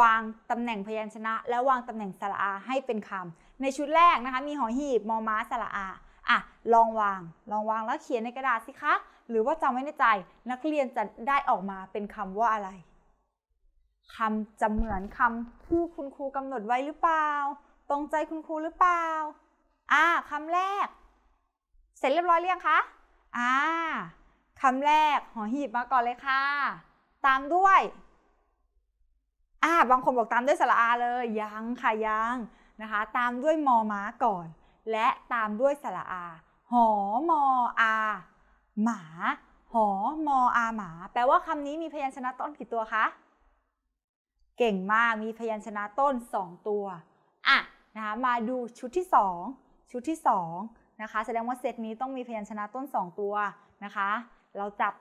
วางตำแหน่งพยัญชนะ และวางตำแหน่งสระอาให้เป็นคำ ในชุดแรกนะคะ มีหอหีบมอม้าสระอาอ่ะลองวาง ลองวางแล้วเขียนในกระดาษสิคะ หรือว่าจำไว้ในใจนักเรียนจะได้ออกมาเป็นคำว่าอะไรคำจะเหมือนคำที่คุณครูกำหนดไว้หรือเปล่า ตรงใจคุณครูหรือเปล่า อ่าคำแรก เสร็จเรียบร้อยหรือยังคะ อ่าคำแรก หอหีบมาก่อนเลยค่ะ ตามด้วยอ่าบางคนบอกตามด้วยสระอาเลยยังค่ะยังนะคะตามด้วยมอม้าก่อน และตามด้วยสระอาหอมออาหมาหอมออา หมา แปลว่าคำนี้มีพยัญชนะต้นกี่ตัวคะเก่งมากมีพยัญชนะต้น2ตัวอ่ะนะคะมาดูชุดที่ 2 ชุดที่2นะคะแสดงว่าเซตนี้ต้องมีพยัญชนะต้น 2 ตัวนะคะเราจับ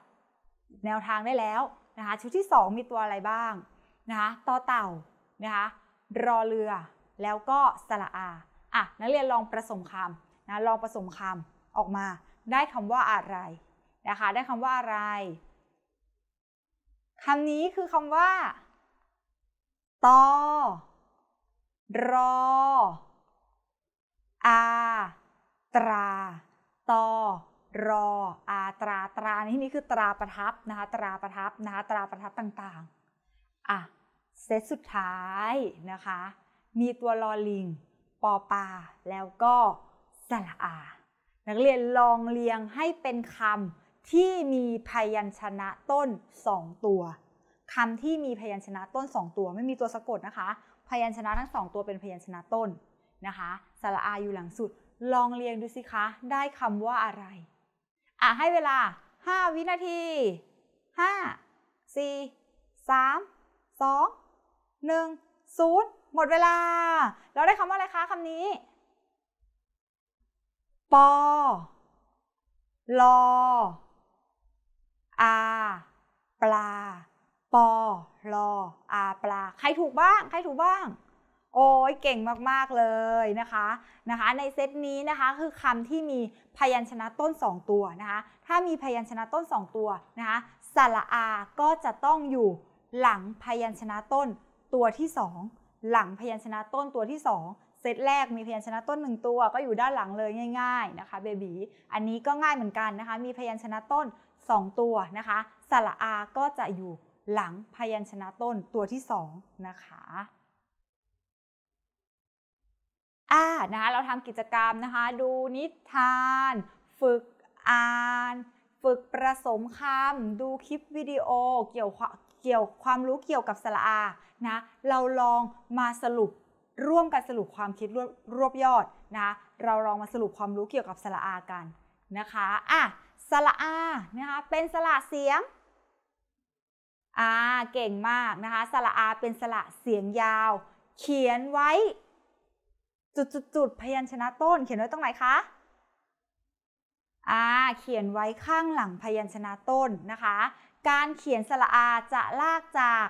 แนวทางได้แล้วนะคะชุดที่ 2 มีตัวอะไรบ้างนะคะต่อเต่า นะคะรอเรือ แล้วก็สระอาอ่ะนักเรียนลองประสมคำนะ ลองประสมคำออกมา ได้คำว่าอะไรนะคะ ได้คำว่าอะไรคำนี้คือคำว่าตอรออาตราตอรออาตรา ตรานี่นี่คือตราประทับนะคะ ตราประทับนะคะ ตราประทับต่างๆอ่ะเซตสุดท้ายนะคะ มีตัวลอลิง ปอปาแล้วก็สระอา นักเรียนลองเรียงให้เป็นคำที่มีพยัญชนะต้น 2 ตัว คำที่มีพยัญชนะต้น 2 ตัวไม่มีตัวสะกดนะคะ พยัญชนะทั้ง 2 ตัวเป็นพยัญชนะต้นนะคะสระอาอยู่หลังสุด ลองเรียงดูสิคะ ได้คำว่าอะไร อ่ะให้เวลา 5 วินาที 5 4 3 2 1 0 หมดเวลา เราได้คำว่าอะไรคะคำนี้ปอลออา ปลาปอลออาปลา ใครถูกบ้างใครถูกบ้าง โอ้ยเก่งมากๆเลยนะคะนะคะในเซตนี้นะคะคือคำที่มีพยัญชนะต้น 2 ตัวนะคะถ้ามีพยัญชนะต้น 2 ตัวนะคะสระอาก็จะต้องอยู่หลังพยัญชนะต้นตัวที่สองหลังพยัญชนะต้นตัวที่สองเซตแรกมีพยัญชนะต้นหนึ่งตัวก็อยู่ด้านหลังเลยง่ายๆนะคะเบบีอันนี้ก็ง่ายเหมือนกันนะคะมีพยัญชนะต้น 2 ตัวนะคะสระอาก็จะอยู่หลังพยัญชนะต้นตัวที่2นะคะอ่านะคะเราทำกิจกรรมนะคะ ดูนิทานฝึกอ่าน ฝึกประสมคำดูคลิปวิดีโอเกี่ยวเกี่ยวความรู้เกี่ยวกับสระอา นะ เราลองมาสรุปร่วมกันสรุปความคิดรวบยอดนะะเราลองมาสรุปความรู้เกี่ยวกับสระอากันนะคะ อ่ะ สระอา นะคะ เป็นสระเสียงอ่าเก่งมากนะคะ สระอาเป็นสระเสียงยาว เขียนไว้ จุดๆพยัญชนะต้น เขียนไว้ตรงไหนคะอ่าเขียนไว้ข้างหลังพยัญชนะต้นนะคะการเขียนสระอาจะลากจาก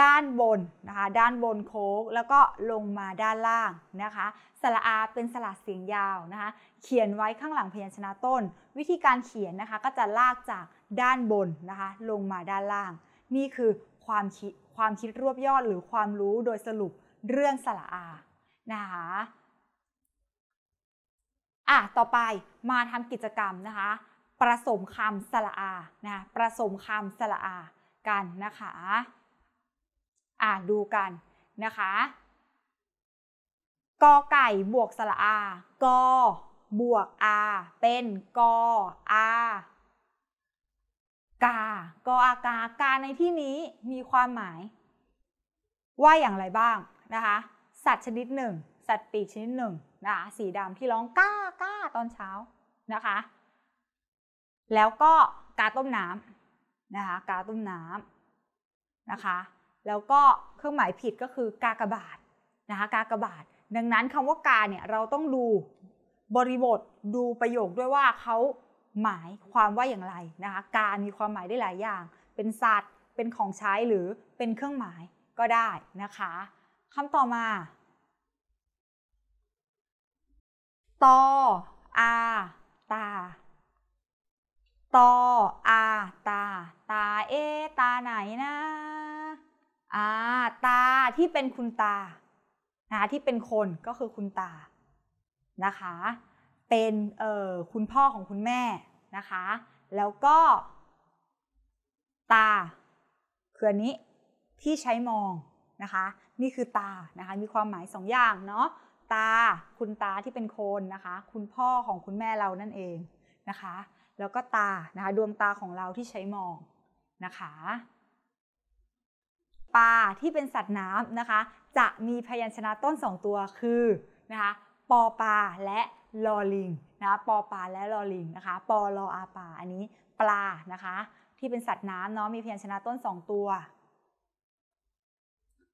ด้านบนนะคะ ด้านบนโค้งแล้วก็ลงมาด้านล่างนะคะ สระอาเป็นสระเสียงยาวนะคะ เขียนไว้ข้างหลังพยัญชนะต้น วิธีการเขียนนะคะ ก็จะลากจากด้านบนนะคะลงมาด้านล่าง นี่คือความคิดความคิดรวบยอดหรือความรู้โดยสรุปเรื่องสระอานะคะอ่ะต่อไปมาทำกิจกรรมนะคะประสมคำสระอา นะประสมคำสระอากันนะคะอ่าดูกันนะคะกอไก่บวกสระอากอบวกอา เป็นกออา กา กออากา กา ในที่นี้มีความหมาย ว่าอย่างไรบ้างนะคะ สัตว์ชนิดหนึ่ง สัตว์ปีกชนิดหนึ่ง นะคะ สีดำที่ร้องก้าก้าตอนเช้านะคะแล้วก็กาต้มน้ำนะคะกาต้มน้ำนะคะแล้วก็เครื่องหมายผิดก็คือกากระบาดนะคะกากระบาดดังนั้นคำว่ากาเนี่ยเราต้องดูบริบทดูประโยคด้วยว่าเขาหมายความว่าอย่างไรนะคะ กา มีความหมายได้หลายอย่าง เป็นสัตว์เป็นของใช้หรือเป็นเครื่องหมายก็ได้นะคะคำต่อมาตออาตาตออาตาตา เอตาไหนนะอาตาที่เป็นคุณตานะที่เป็นคนก็คือคุณตานะคะ เป็นเอ่อคุณพ่อของคุณแม่นะคะ แล้วก็ตาคืออันนี้ที่ใช้มองนะคะ นี่คือตานะคะ มีความหมายสองอย่างเนาะตาคุณตาที่เป็นคนนะคะ คุณพ่อของคุณแม่เรานั่นเองนะคะแล้วก็ตา นะคะ ดวงตาของเราที่ใช้มองนะคะ ปลาที่เป็นสัตว์น้ำนะคะ จะมีพยัญชนะต้น 2 ตัว คือ นะคะ ปอปลาและลอลิง นะะปอปลาและลอลิงนะคะ ปอลออาปลา อันนี้ ปลานะคะ ที่เป็นสัตว์น้ำเนาะ มีพยัญชนะต้น2ตัว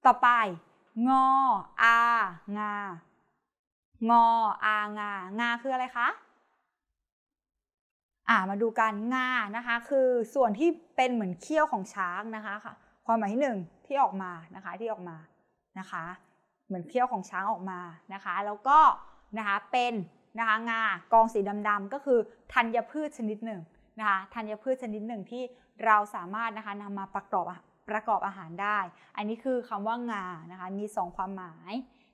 ต่อไป งออางา งอ อา งา งาคืออะไรคะ่ามาดูการง่านะคะ คือส่วนที่เป็นเหมือนเขี้ยวของช้างนะคะค่ะความหมายที่หนึ่งที่ออกมานะคะ ที่ออกมานะคะ เหมือนเขี้ยวของช้างออกมานะคะ แล้วก็นะคะ เป็นนะคะ งากองสีดำๆ ก็คือธัญพืชชนิดหนึ่งนะคะ ธัญพืชชนิดหนึ่งที่เราสามารถนะคะนำมาประกอบประกอบอาหารได้ อันนี้คือคำว่างา นะคะ มี2ความหมาย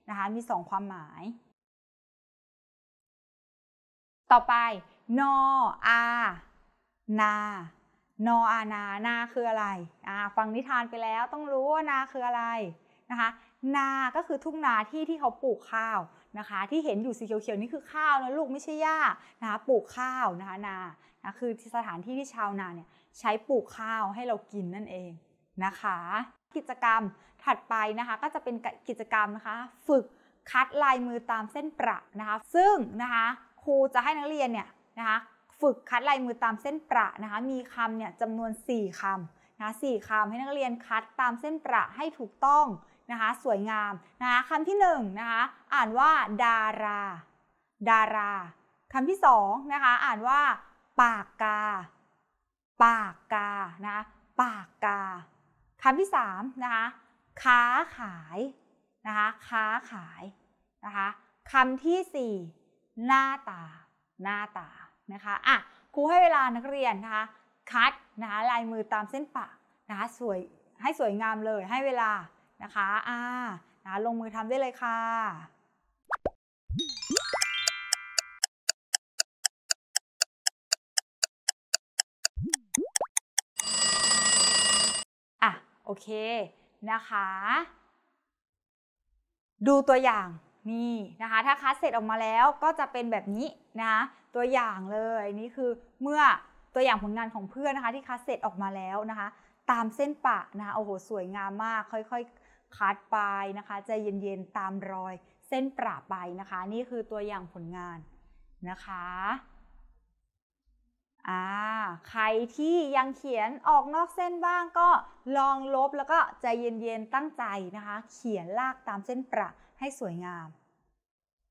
นะคะ มี 2 ความหมาย ต่อไปนออานา นออานา นาคืออะไรอ่าฟังนิทานไปแล้วต้องรู้ว่านาคืออะไรนะคะ นา ก็คือทุ่งนาที่ที่เขาปลูกข้าวนะคะ ที่เห็นอยู่สีเขียวๆนี่คือข้าวนะลูกไม่ใช่หญ้านะคะปลูกข้าวนะคะนานะคือสถานที่ที่ชาวนาเนี่ยใช้ปลูกข้าวให้เรากินนั่นเองนะคะ กิจกรรมถัดไปนะคะก็จะเป็นกิจกรรมนะคะฝึกคัดลายมือตามเส้นประนะคะ ซึ่งนะคะครูจะให้นักเรียนเนี่ยนะคะฝึกคัดลายมือตามเส้นประนะคะ มีคำเนี่ยจำนวน 4คำนะสี่คำให้นักเรียนคัดตามเส้นประให้ถูกต้องนะคะ สวยงามนะคะคำที่1นนะคะ อ่านว่า ดารา ดาราคำที่2นะคะ อ่านว่า ปากกา ปากกา นะปากกาคำที่3นะคะค้าขายนะคะค้าขายนะคะคำที่ 4 หน้าตา หน้าตานะคะอ่ะครูให้เวลานักเรียนนะคะ คัดนะคะลายมือตามเส้นปากนะคะสวย ให้สวยงามเลยให้เวลานะคะ อ่านะลงมือทำได้เลยค่ะ อะโอเค นะคะ ดูตัวอย่างนี่นะคะ ถ้าคัดเสร็จออกมาแล้วก็จะเป็นแบบนี้นะตัวอย่างเลยนี่คือเมื่อตัวอย่างผลงานของเพื่อนนะคะที่คัดเสร็จออกมาแล้วนะคะตามเส้นปะนะคะโอ้โหสวยงามมากค่อยๆคัดไปนะคะใจเย็นๆตามรอยเส้นประไปนะคะ นี่คือตัวอย่างผลงานนะคะอ่าใครที่ยังเขียนออกนอกเส้นบ้างก็ลองลบแล้วก็ใจเย็นๆตั้งใจนะคะเขียนลากตามเส้นประให้สวยงาม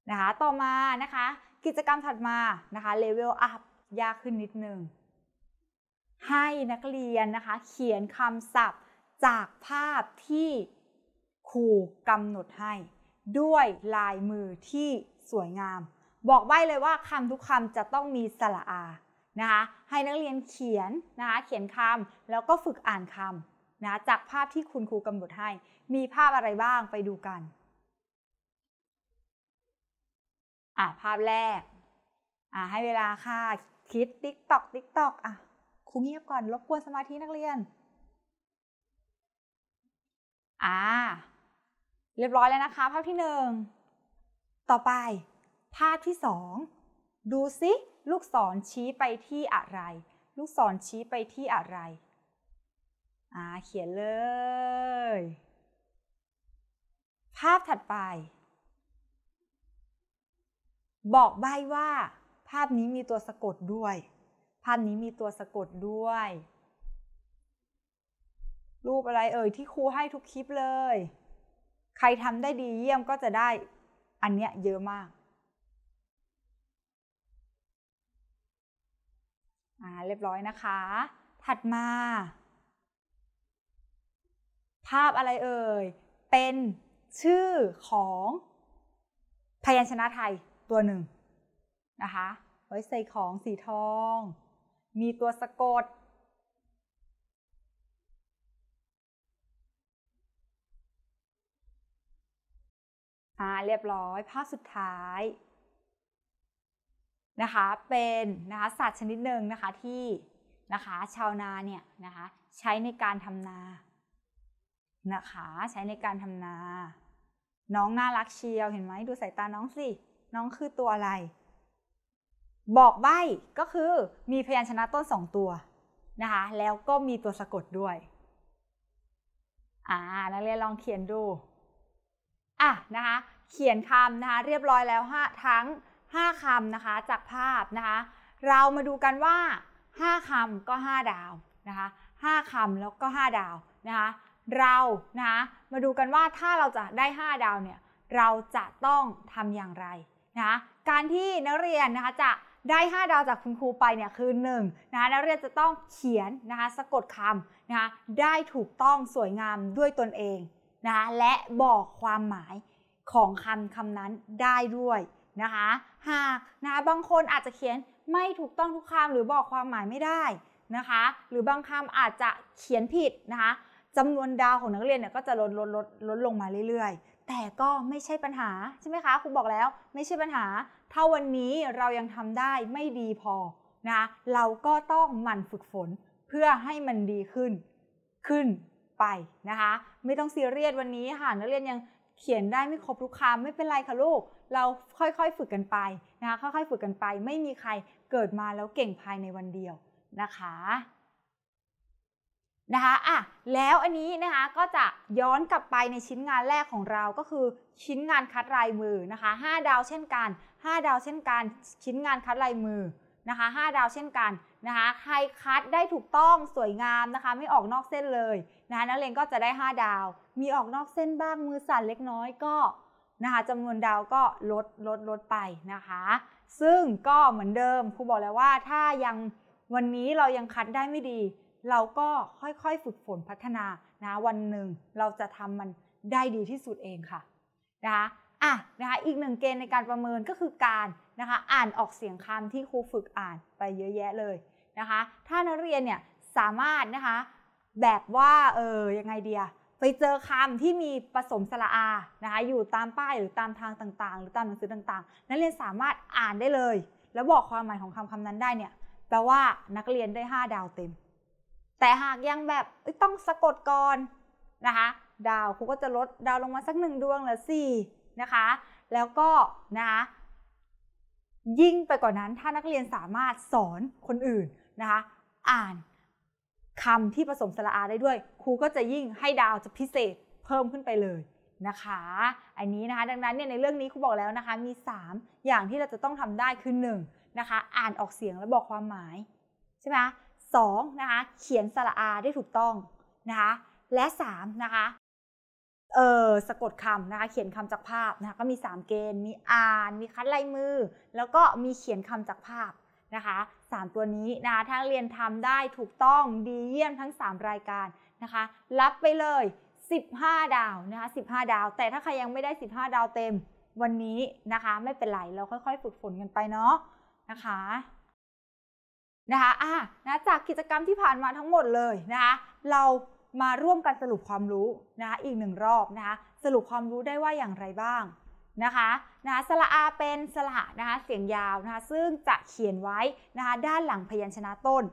นะคะต่อมานะคะกิจกรรมถัดมานะคะเลเวลอัพยากขึ้นนิดนึงให้นักเรียนนะคะเขียนคำศัพท์ จากภาพที่ครูกำหนดให้ ด้วยลายมือที่สวยงาม บอกใบ้เลยว่าคำทุกคำจะต้องมีสระอานะคะให้นักเรียนเขียนนะคะเขียนคำแล้วก็ฝึกอ่านคำนะจากภาพที่คุณครูกำหนดให้ มีภาพอะไรบ้างไปดูกันอ่ะภาพแรกอ่ะให้เวลาค่ะ คิดติ๊กตอกติ๊กตอกอ่ะครูเงียบก่อนรบกวนสมาธินักเรียนอ่าเรียบร้อยแล้วนะคะภาพที่หนึ่งต่อไปภาพที่สองดูซิ ลูกศรชี้ไปที่อะไร ลูกศรชี้ไปที่อะไรอ่าเขียนเลย ภาพถัดไปบอกใบ้ว่า ภาพนี้มีตัวสะกดด้วย ภาพนี้มีตัวสะกดด้วย รูปอะไรเอ่ย ที่ครูให้ทุกคลิปเลย ใครทำได้ดีเยี่ยมก็จะได้อันเนี้ยเยอะมากอ่าเรียบร้อยนะคะ ถัดมา ภาพอะไรเอ่ย เป็นชื่อของพยัญชนะไทยตัวหนึ่งนะคะไว้ใส่ของสีทอง มีตัวสะกดอ่าเรียบร้อยภาพสุดท้ายนะคะ เป็นนะคะสัตว์ชนิดหนึ่งนะคะที่นะคะชาวนาเนี่ยนะคะ ใช้ในการทำนานะคะใช้ในการทำนา น้องน่ารักเชียวเห็นไหมดูสายตาน้องสิน้องคือตัวอะไร บอกใบ้ก็คือมีพยัญชนะต้นสองตัวนะคะแล้วก็มีตัวสะกดด้วยอ่านักเรียนลองเขียนดูอ่ะนะคะเขียนคำนะคะเรียบร้อยแล้วทั้ง 5คำนะคะจากภาพนะคะเรามาดูกันว่า 5คำก็ 5 ดาวนะคะ5คำแล้วก็ 5 ดาวนะคะเรานะคะมาดูกันว่าถ้าเราจะได้ 5 ดาวเนี่ยเราจะต้องทำอย่างไรนะการที่นักเรียนนะคะจะได้ 5 ดาวจากคุณครูไปเนี่ยคือ1นะนักเรียนจะต้องเขียนนะคะสะกดคำนะคะได้ถูกต้องสวยงามด้วยตนเองนะคะและบอกความหมายของคำคำนั้นได้ด้วยนะคะหากนะะบางคนอาจจะเขียนไม่ถูกต้องทุกคำหรือบอกความหมายไม่ได้นะคะหรือบางคำอาจจะเขียนผิดนะคะจำนวนดาวของนักเรียนเนี่ยก็จะลดลดลดลดลงมาเรื่อย ๆแต่ก็ไม่ใช่ปัญหาใช่ไหมคะครูบอกแล้ว ไม่ใช่ปัญหาถ้าวันนี้เรายังทำได้ไม่ดีพอนะเราก็ต้องหมั่นฝึกฝนเพื่อให้มันดีขึ้นขึ้นไปนะคะ ไม่ต้องซีเรียสวันนี้ค่ะนักเรียนยังเขียนได้ไม่ครบทุกคำไม่เป็นไรค่ะลูกเราค่อยๆฝึกกันไปนะคะ ค่อยๆ ฝึกกันไป ไม่มีใครเกิดมาแล้วเก่งภายในวันเดียวนะคะนะคะอ่ะแล้วอันนี้นะคะก็จะย้อนกลับไปในชิ้นงานแรกของเราก็คือชิ้นงานคัดลายมือนะคะ5ดาวเช่นกัน 5 ดาวเช่นกันชิ้นงานคัดลายมือนะคะ5ดาวเช่นกันนะคะใครคัดได้ถูกต้องสวยงามนะคะไม่ออกนอกเส้นเลยนะคะนักเรียนก็จะได้ 5 ดาวมีออกนอกเส้นบ้างมือสั่นเล็กน้อยก็นะคะจำนวนดาวก็ลดลดลดไปนะคะซึ่งก็เหมือนเดิมครูบอกแล้วว่าถ้ายังวันนี้เรายังคัดได้ไม่ดีเราก็ค่อยๆ ฝึกฝนพัฒนานะวันหนึ่งเราจะทำมันได้ดีที่สุดเองค่ะนะคะอ่ะนะคะอีกหนึ่งเกณฑ์ในการประเมินก็คือการนะคะอ่านออกเสียงคำที่ครูฝึกอ่านไปเยอะแยะเลยนะคะถ้านักเรียนเนี่ยสามารถนะคะแบบว่าเออยังไงเดียไปเจอคำที่มีผสมสระอานะคะอยู่ตามป้ายหรือตามทางต่างๆ หรือตามหนังสือต่าง ๆ นักเรียนสามารถอ่านได้เลยแล้วบอกความหมายของคำคำนั้นได้เนี่ยแปลว่านักเรียนได้ 5 ดาวเต็มแต่หากยังแบบต้องสะกดก่อนนะคะ ดาวครูก็จะลดดาวลงมาสักหนึ่งดวงหรือสี่นะคะแล้วก็นะคะยิ่งไปกว่านนั้น ถ้านักเรียนสามารถสอนคนอื่นนะคะ อ่านคำที่ผสมสระอาได้ด้วยครูก็จะยิ่งให้ดาวจะพิเศษเพิ่มขึ้นไปเลยนะคะ อันนี้นะคะดังนั้นเนี่ยในเรื่องนี้ครูบอกแล้วนะคะ มี 3 อย่างที่เราจะต้องทำได้คือ1นะคะ อ่านออกเสียงและบอกความหมายใช่ไหม2นะคะเขียนสระอาได้ถูกต้องนะคะและ3นะคะเออสะกดคำนะคะเขียนคำจากภาพนะคะก็มี 3 เกณฑ์ มีอ่านมีคัดลายมือ แล้วก็มีเขียนคำจากภาพนะคะ 3 ตัวนี้นะคะถ้าเรียนทำได้ถูกต้องดีเยี่ยมทั้ง 3 รายการนะคะ รับไปเลย 15 ดาวนะคะ15 ดาว แต่ถ้าใครยังไม่ได้ 15 ดาวเต็มวันนี้นะคะไม่เป็นไร เราค่อยๆฝึกฝนกันไปเนาะนะคะนะคะอ่านะจากกิจกรรมที่ผ่านมาทั้งหมดเลยนะคะ เรามาร่วมกันสรุปความรู้นะคะอีกหนึ่งรอบนะคะ สรุปความรู้ได้ว่าอย่างไรบ้างนะคะ นะสระอาเป็นสระนะคะ เสียงยาวนะคะ ซึ่งจะเขียนไว้นะคะ ด้านหลังพยัญชนะต้น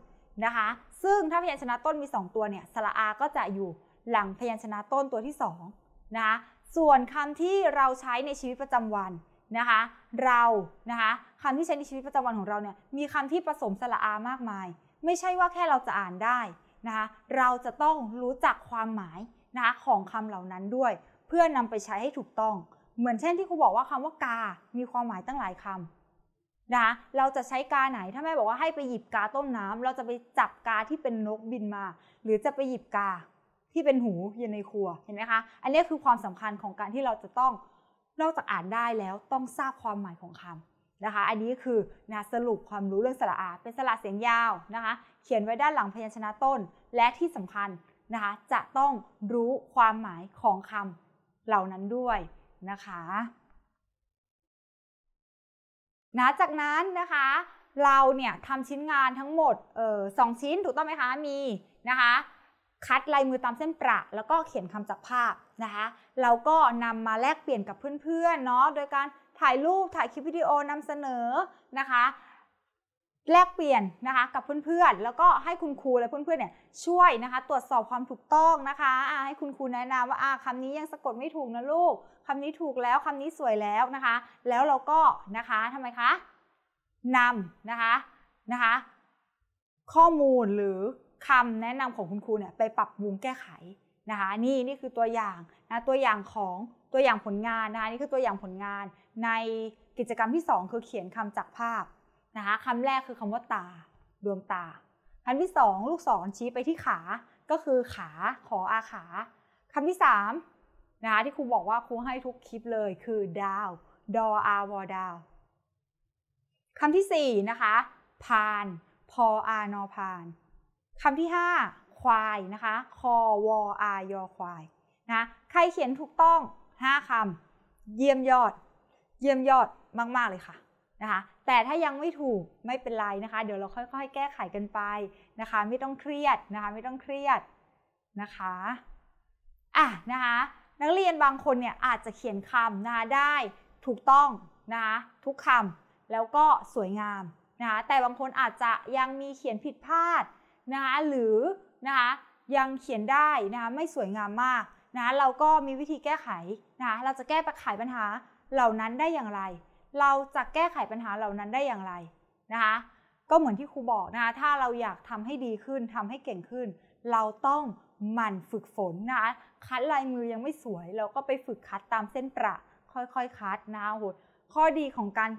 นะคะ ซึ่งถ้าพยัญชนะต้นมี 2 ตัวเนี่ย สระอาก็จะอยู่หลังพยัญชนะต้นตัวที่2นะคะ ส่วนคำที่เราใช้ในชีวิตประจำวันนะคะเรานะคะคำที่ใช้ในชีวิตประจำวันของเราเนี่ยมีคำที่ผสมสระอามากมาย ไม่ใช่ว่าแค่เราจะอ่านได้นะคะเราจะต้องรู้จักความหมายนะคะของคำเหล่านั้นด้วย เพื่อนำไปใช้ให้ถูกต้อง เหมือนเช่นที่ครูบอกว่าคำว่ากา มีความหมายตั้งหลายคำนะเราจะใช้กาไหนถ้าแม่บอกว่าให้ไปหยิบกาต้มน้ำเราจะไปจับกาที่เป็นนกบินมา หรือจะไปหยิบกาที่เป็นหูอยู่ในครัวเห็นไหมคะอันนี้คือความสำคัญของการที่เราจะต้องนอกจากอ่านได้แล้วต้องทราบความหมายของคำนะคะ อันนี้คือนะสรุปความรู้เรื่องสระอาเป็นสระเสียงยาวนะคะ เขียนไว้ด้านหลังพยัญชนะต้นและที่สำคัญนะคะ จะต้องรู้ความหมายของคำเหล่านั้นด้วยนะคะนะจากนั้นนะคะ เราเนี่ยทำชิ้นงานทั้งหมดออสองชิ้นถูกต้องไหมคะมีนะคะคัดลายมือตามเส้นประแล้วก็เขียนคำจับภาพนะคะแล้วก็นำมาแลกเปลี่ยนกับเพื่อนๆเนาะโดยการถ่ายรูปถ่ายคลิปวิดีโอนำเสนอนะคะ แลกเปลี่ยนนะคะกับเพื่อนๆแล้วก็ให้คุณครูและเพื่อนๆเนี่ยช่วยนะคะตรวจสอบความถูกต้องนะคะให้คุณครูแนะนำว่า คำนี้ยังสะกดไม่ถูกนะลูกคำนี้ถูกแล้ว คำนี้สวยแล้วนะคะ แล้วเราก็นะคะทำไมคะนำนะคะนะคะ ข้อมูลหรือคำแนะนำของคุณครูเนี่ยไปปรับปรุงแก้ไขนะคะนี่นี่คือตัวอย่างนะตัวอย่างของตัวอย่างผลงานนะคะนี่คือตัวอย่างผลงาน ในกิจกรรมที่ 2 คือเขียนคำจากภาพนะคะคำแรกคือคำว่าตาดวงตาคำที่2ลูกศรชี้ไปที่ขาก็คือขา ขออาขา คำที่3นะคะที่ครูบอกว่าครูให้ทุกคลิปเลย คือ ดาวดออาวอดาวคำที่4นะคะพาน พออานอพานคำที่5ควายนะคะคอวอายอควายนะใครเขียนถูกต้อง 5คำ เยี่ยมยอด เยี่ยมยอดมากๆ เลยค่ะ นะคะ แต่ถ้ายังไม่ถูกไม่เป็นไรนะคะ เดี๋ยวเราค่อยๆ แก้ไขกันไปนะคะ ไม่ต้องเครียดนะคะ ไม่ต้องเครียดนะคะอ่ะนะคะ นักเรียนบางคนเนี่ยอาจจะเขียนคำนะคะได้ถูกต้องนะคะทุกคำแล้วก็สวยงามนะคะ แต่บางคนอาจจะยังมีเขียนผิดพลาดนะคะหรือนะคะยังเขียนได้นะคะไม่สวยงามมากนะะเราก็มีวิธีแก้ไขนะะเราจะแก้ไขปัญหาเหล่านั้นได้อย่างไร เราจะแก้ไขปัญหาเหล่านั้นได้อย่างไรนะคะก็เหมือนที่ครูบอกนะคะถ้าเราอยากทำให้ดีขึ้น ทำให้เก่งขึ้น เราต้องหมั่นฝึกฝนนะคะคัดลายมือยังไม่สวย เราก็ไปฝึกคัดตามเส้นประ ค่อยๆคัดนะคะโหข้อดีของการ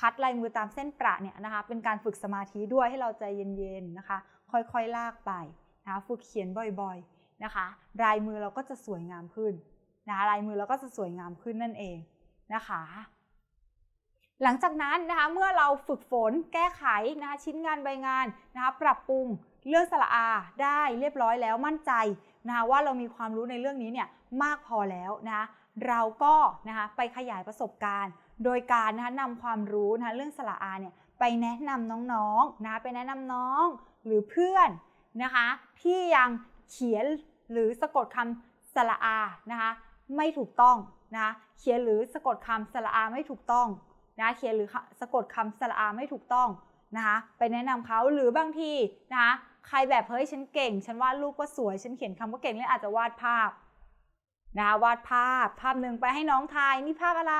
คัดลายมือตามเส้นประเนี่ยนะคะเป็นการฝึกสมาธิด้วยให้เราใจเย็นๆนะคะค่อยๆ ลากไปนะคะ ฝึกเขียนบ่อย ๆ นะคะลายมือเราก็จะสวยงามขึ้น นะคะลายมือเราก็จะสวยงามขึ้นนั่นเองนะคะ หลังจากนั้นนะคะ เมื่อเราฝึกฝน แก้ไขนะคะ ชิ้นงานใบงานนะคะ ปรับปรุงเลือกสระอาได้เรียบร้อยแล้วมั่นใจนะคะ ว่าเรามีความรู้ในเรื่องนี้เนี่ยมากพอแล้วนะคะเราก็นะคะ ไปขยายประสบการณ์ โดยการนะคะนำความรู้นะคะ เรื่องสระอาเนี่ยไปแนะนำน้องๆ นะคะไปแนะนำน้องหรือเพื่อนนะคะที่ยังเขียนหรือสะกดคำสระอานะคะไม่ถูกต้องนะะเขียนหรือสะกดคำสระอาไม่ถูกต้องนะเขียนหรือสะกดคำสระอาไม่ถูกต้องนะคะไปแนะนำเขาหรือบางทีนะคะใครแบบเฮ้ยฉันเก่ง ฉันวาดรูปก็สวย ฉันเขียนคำก็เก่งเลยอาจจะวาดภาพนะคะวาดภาพ ภาพหนึ่งไปให้น้องไทยนี่ภาพอะไร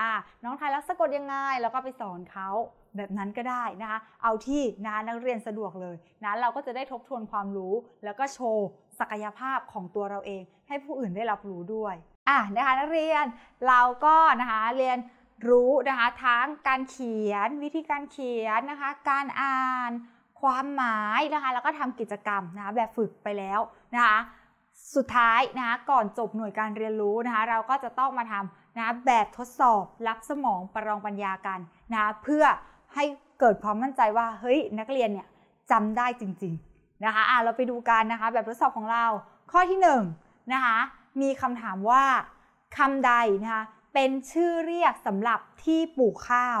อ่าน้องไทยแล้วสะกดยังไงแล้วก็ไปสอนเขาแบบนั้นก็ได้นะคะเอาที่นะนักเรียนสะดวกเลยนะเราก็จะได้ทบทวนความรู้ แล้วก็โชว์ศักยภาพของตัวเราเอง ให้ผู้อื่นได้รับรู้ด้วยอ่านะคะนักเรียนเราก็นะคะเรียนรู้นะคะทั้งการเขียนวิธีการเขียนนะคะ การอ่านความหมายนะคะแล้วก็ทำกิจกรรมนะคะแบบฝึกไปแล้วนะคะสุดท้ายนะก่อนจบหน่วยการเรียนรู้นะคะเราก็จะต้องมาทำนะแบบทดสอบรับสมองประลองปัญญากันนะเพื่อให้เกิดความมั่นใจว่าเฮ้ยนักเรียนเนี่ยจำได้จริงๆนะคะอ่ะเราไปดูกันนะคะแบบทดสอบของเราข้อที่1นนะคะมีคำถามว่าคำใดนะคะเป็นชื่อเรียกสำหรับที่ปลูกข้าว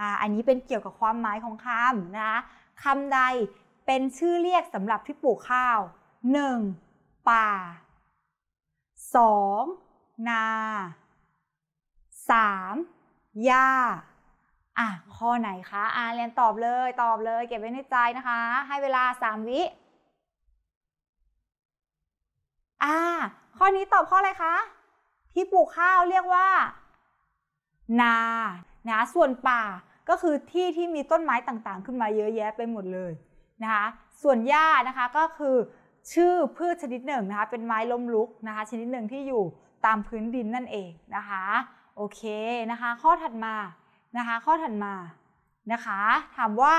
อ่าอันนี้เป็นเกี่ยวกับความหมายของคำนะคะคำใดเป็นชื่อเรียกสำหรับที่ปลูกข้าว 1. ป่า 2. นา 3. หญ้า อ่ะ ข้อไหนคะ อ่าเรียนตอบเลย ตอบเลย เก็บไว้ในใจนะคะ ให้เวลา3วิ อ่าข้อนี้ตอบข้ออะไรคะที่ปลูกข้าวเรียกว่า นา นะ ส่วนป่า ก็คือที่ที่มีต้นไม้ต่างๆ ขึ้นมาเยอะแยะไปหมดเลยนะคะ ส่วนหญ้านะคะก็คือชื่อพืชชนิดหนึ่งนะคะ เป็นไม้ล้มลุกนะคะ ชนิดหนึ่งที่อยู่ตามพื้นดินนั่นเองนะคะ โอเคนะคะ ข้อถัดมานะคะ ข้อถัดมานะคะ ถามว่า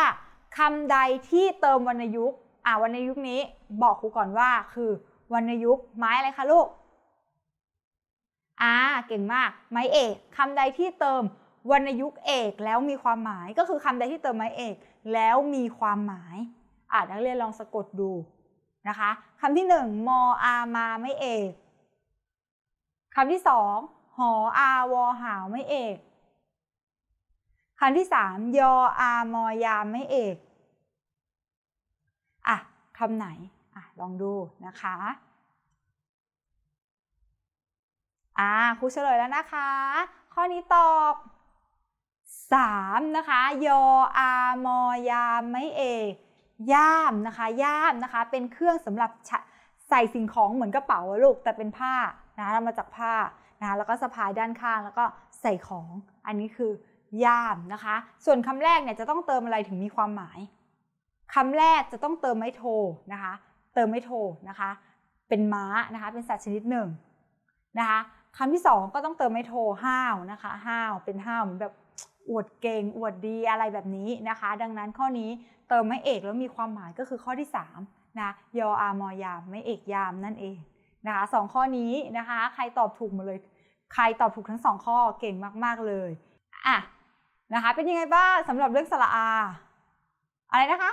คำใดที่เติมวรรณยุกต์อ่าวรรณยุกต์นี้ บอกครูก่อนว่าคือวรรณยุกต์ไม้อะไรคะลูก อ่า เก่งมาก ไม้เอกคำใดที่เติมวรรณยุกต์เอกแล้วมีความหมาย ก็คือคำใดที่เติมไม้เอกแล้วมีความหมายอ่านักเรียนลองสะกดดูนะคะคำที่หนึ่งมออามาไม่เอก คำที่สอง หออาวอหาวไม่เอก คำที่สามยออามอยามไม่เอก อ่ะ คำไหน อ่ะ ลองดูนะคะ อ่าครูเฉลยแล้วนะคะ ข้อนี้ตอบสามนะคะ ยออามอยามไม่เอกย่ามนะคะย่ามนะคะ เป็นเครื่องสำหรับใส่สิ่งของเหมือนกระเป๋าลูกแต่เป็นผ้านะทำมาจากผ้านะแล้วก็สะพายด้านข้างแล้วก็ใส่ของอันนี้คือย่ามนะคะ ส่วนคำแรกเนี่ยจะต้องเติมอะไรถึงมีความหมาย คำแรกจะต้องเติมไม้โทนะคะ เติมไม้โทนะคะ เป็นม้านะคะ เป็นสัตว์ชนิดหนึ่งนะคะคำที่สองก็ต้องเติมไม้โทห้าวนะคะห้าวเป็นห้าวเหมือนแบบอวดเก่ง อวดดีอะไรแบบนี้นะคะ ดังนั้นข้อนี้เติมไม่เอกแล้วมีความหมายก็คือข้อที่3นะยออามอยามไม่เอกยามนั่นเองนะคะสองข้อนี้นะคะใครตอบถูกมาเลยใครตอบถูกทั้งสองข้อเก่งมากๆเลยอ่ะนะคะเป็นยังไงบ้างสำหรับเรื่องสระอาอะไรนะคะ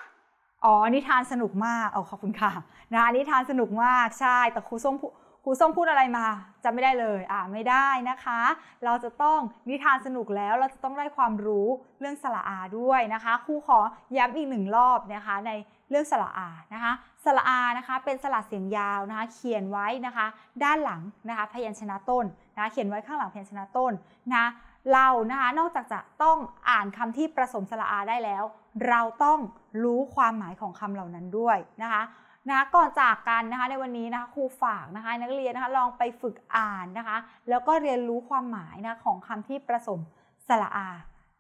อ๋อนิทานสนุกมากเอาขอบคุณค่ะนะนิทานสนุกมากใช่แต่ครูส้มครูส้มพูดอะไรมาจำไม่ได้เลยอ่าไม่ได้นะคะ เราจะต้องนิทานสนุกแล้วเราจะต้องได้ความรู้เรื่องสระอาด้วยนะคะครูขอย้ำอีกหนึ่งรอบนะคะในเรื่องสระอานะคะสระอานะคะเป็นสระเสียงยาวนะคะ เขียนไว้นะคะ ด้านหลังนะคะพยัญชนะต้นนะะเขียนไว้ข้างหลังพยัญชนะต้นนะเรานะคะนอกจากจะต้องอ่านคำที่ผสมสระอาได้แล้ว เราต้องรู้ความหมายของคำเหล่านั้นด้วยนะคะนะคะก่อนจากกันนะคะในวันนี้นะคะครูฝากนะคะนักเรียนนะคะลองไปฝึกอ่านนะคะ แล้วก็เรียนรู้ความหมายนะของคำที่ประสมสระอา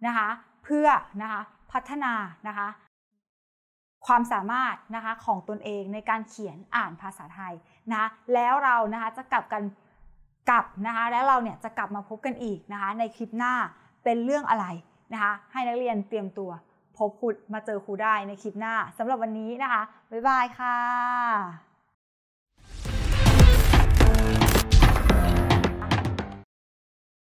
นะคะเพื่อนะคะพัฒนานะคะความสามารถนะคะของตนเองในการเขียนอ่านภาษาไทยนะคะแล้วเรานะคะจะกลับกันกลับนะคะแล้วเราเนี่ยจะกลับมาพบกันอีกนะคะ ในคลิปหน้าเป็นเรื่องอะไรนะคะ ให้นักเรียนเตรียมตัวพบคุณมาเจอครูได้ในคลิปหน้าสำหรับวันนี้นะคะ บ๊ายบายค่ะ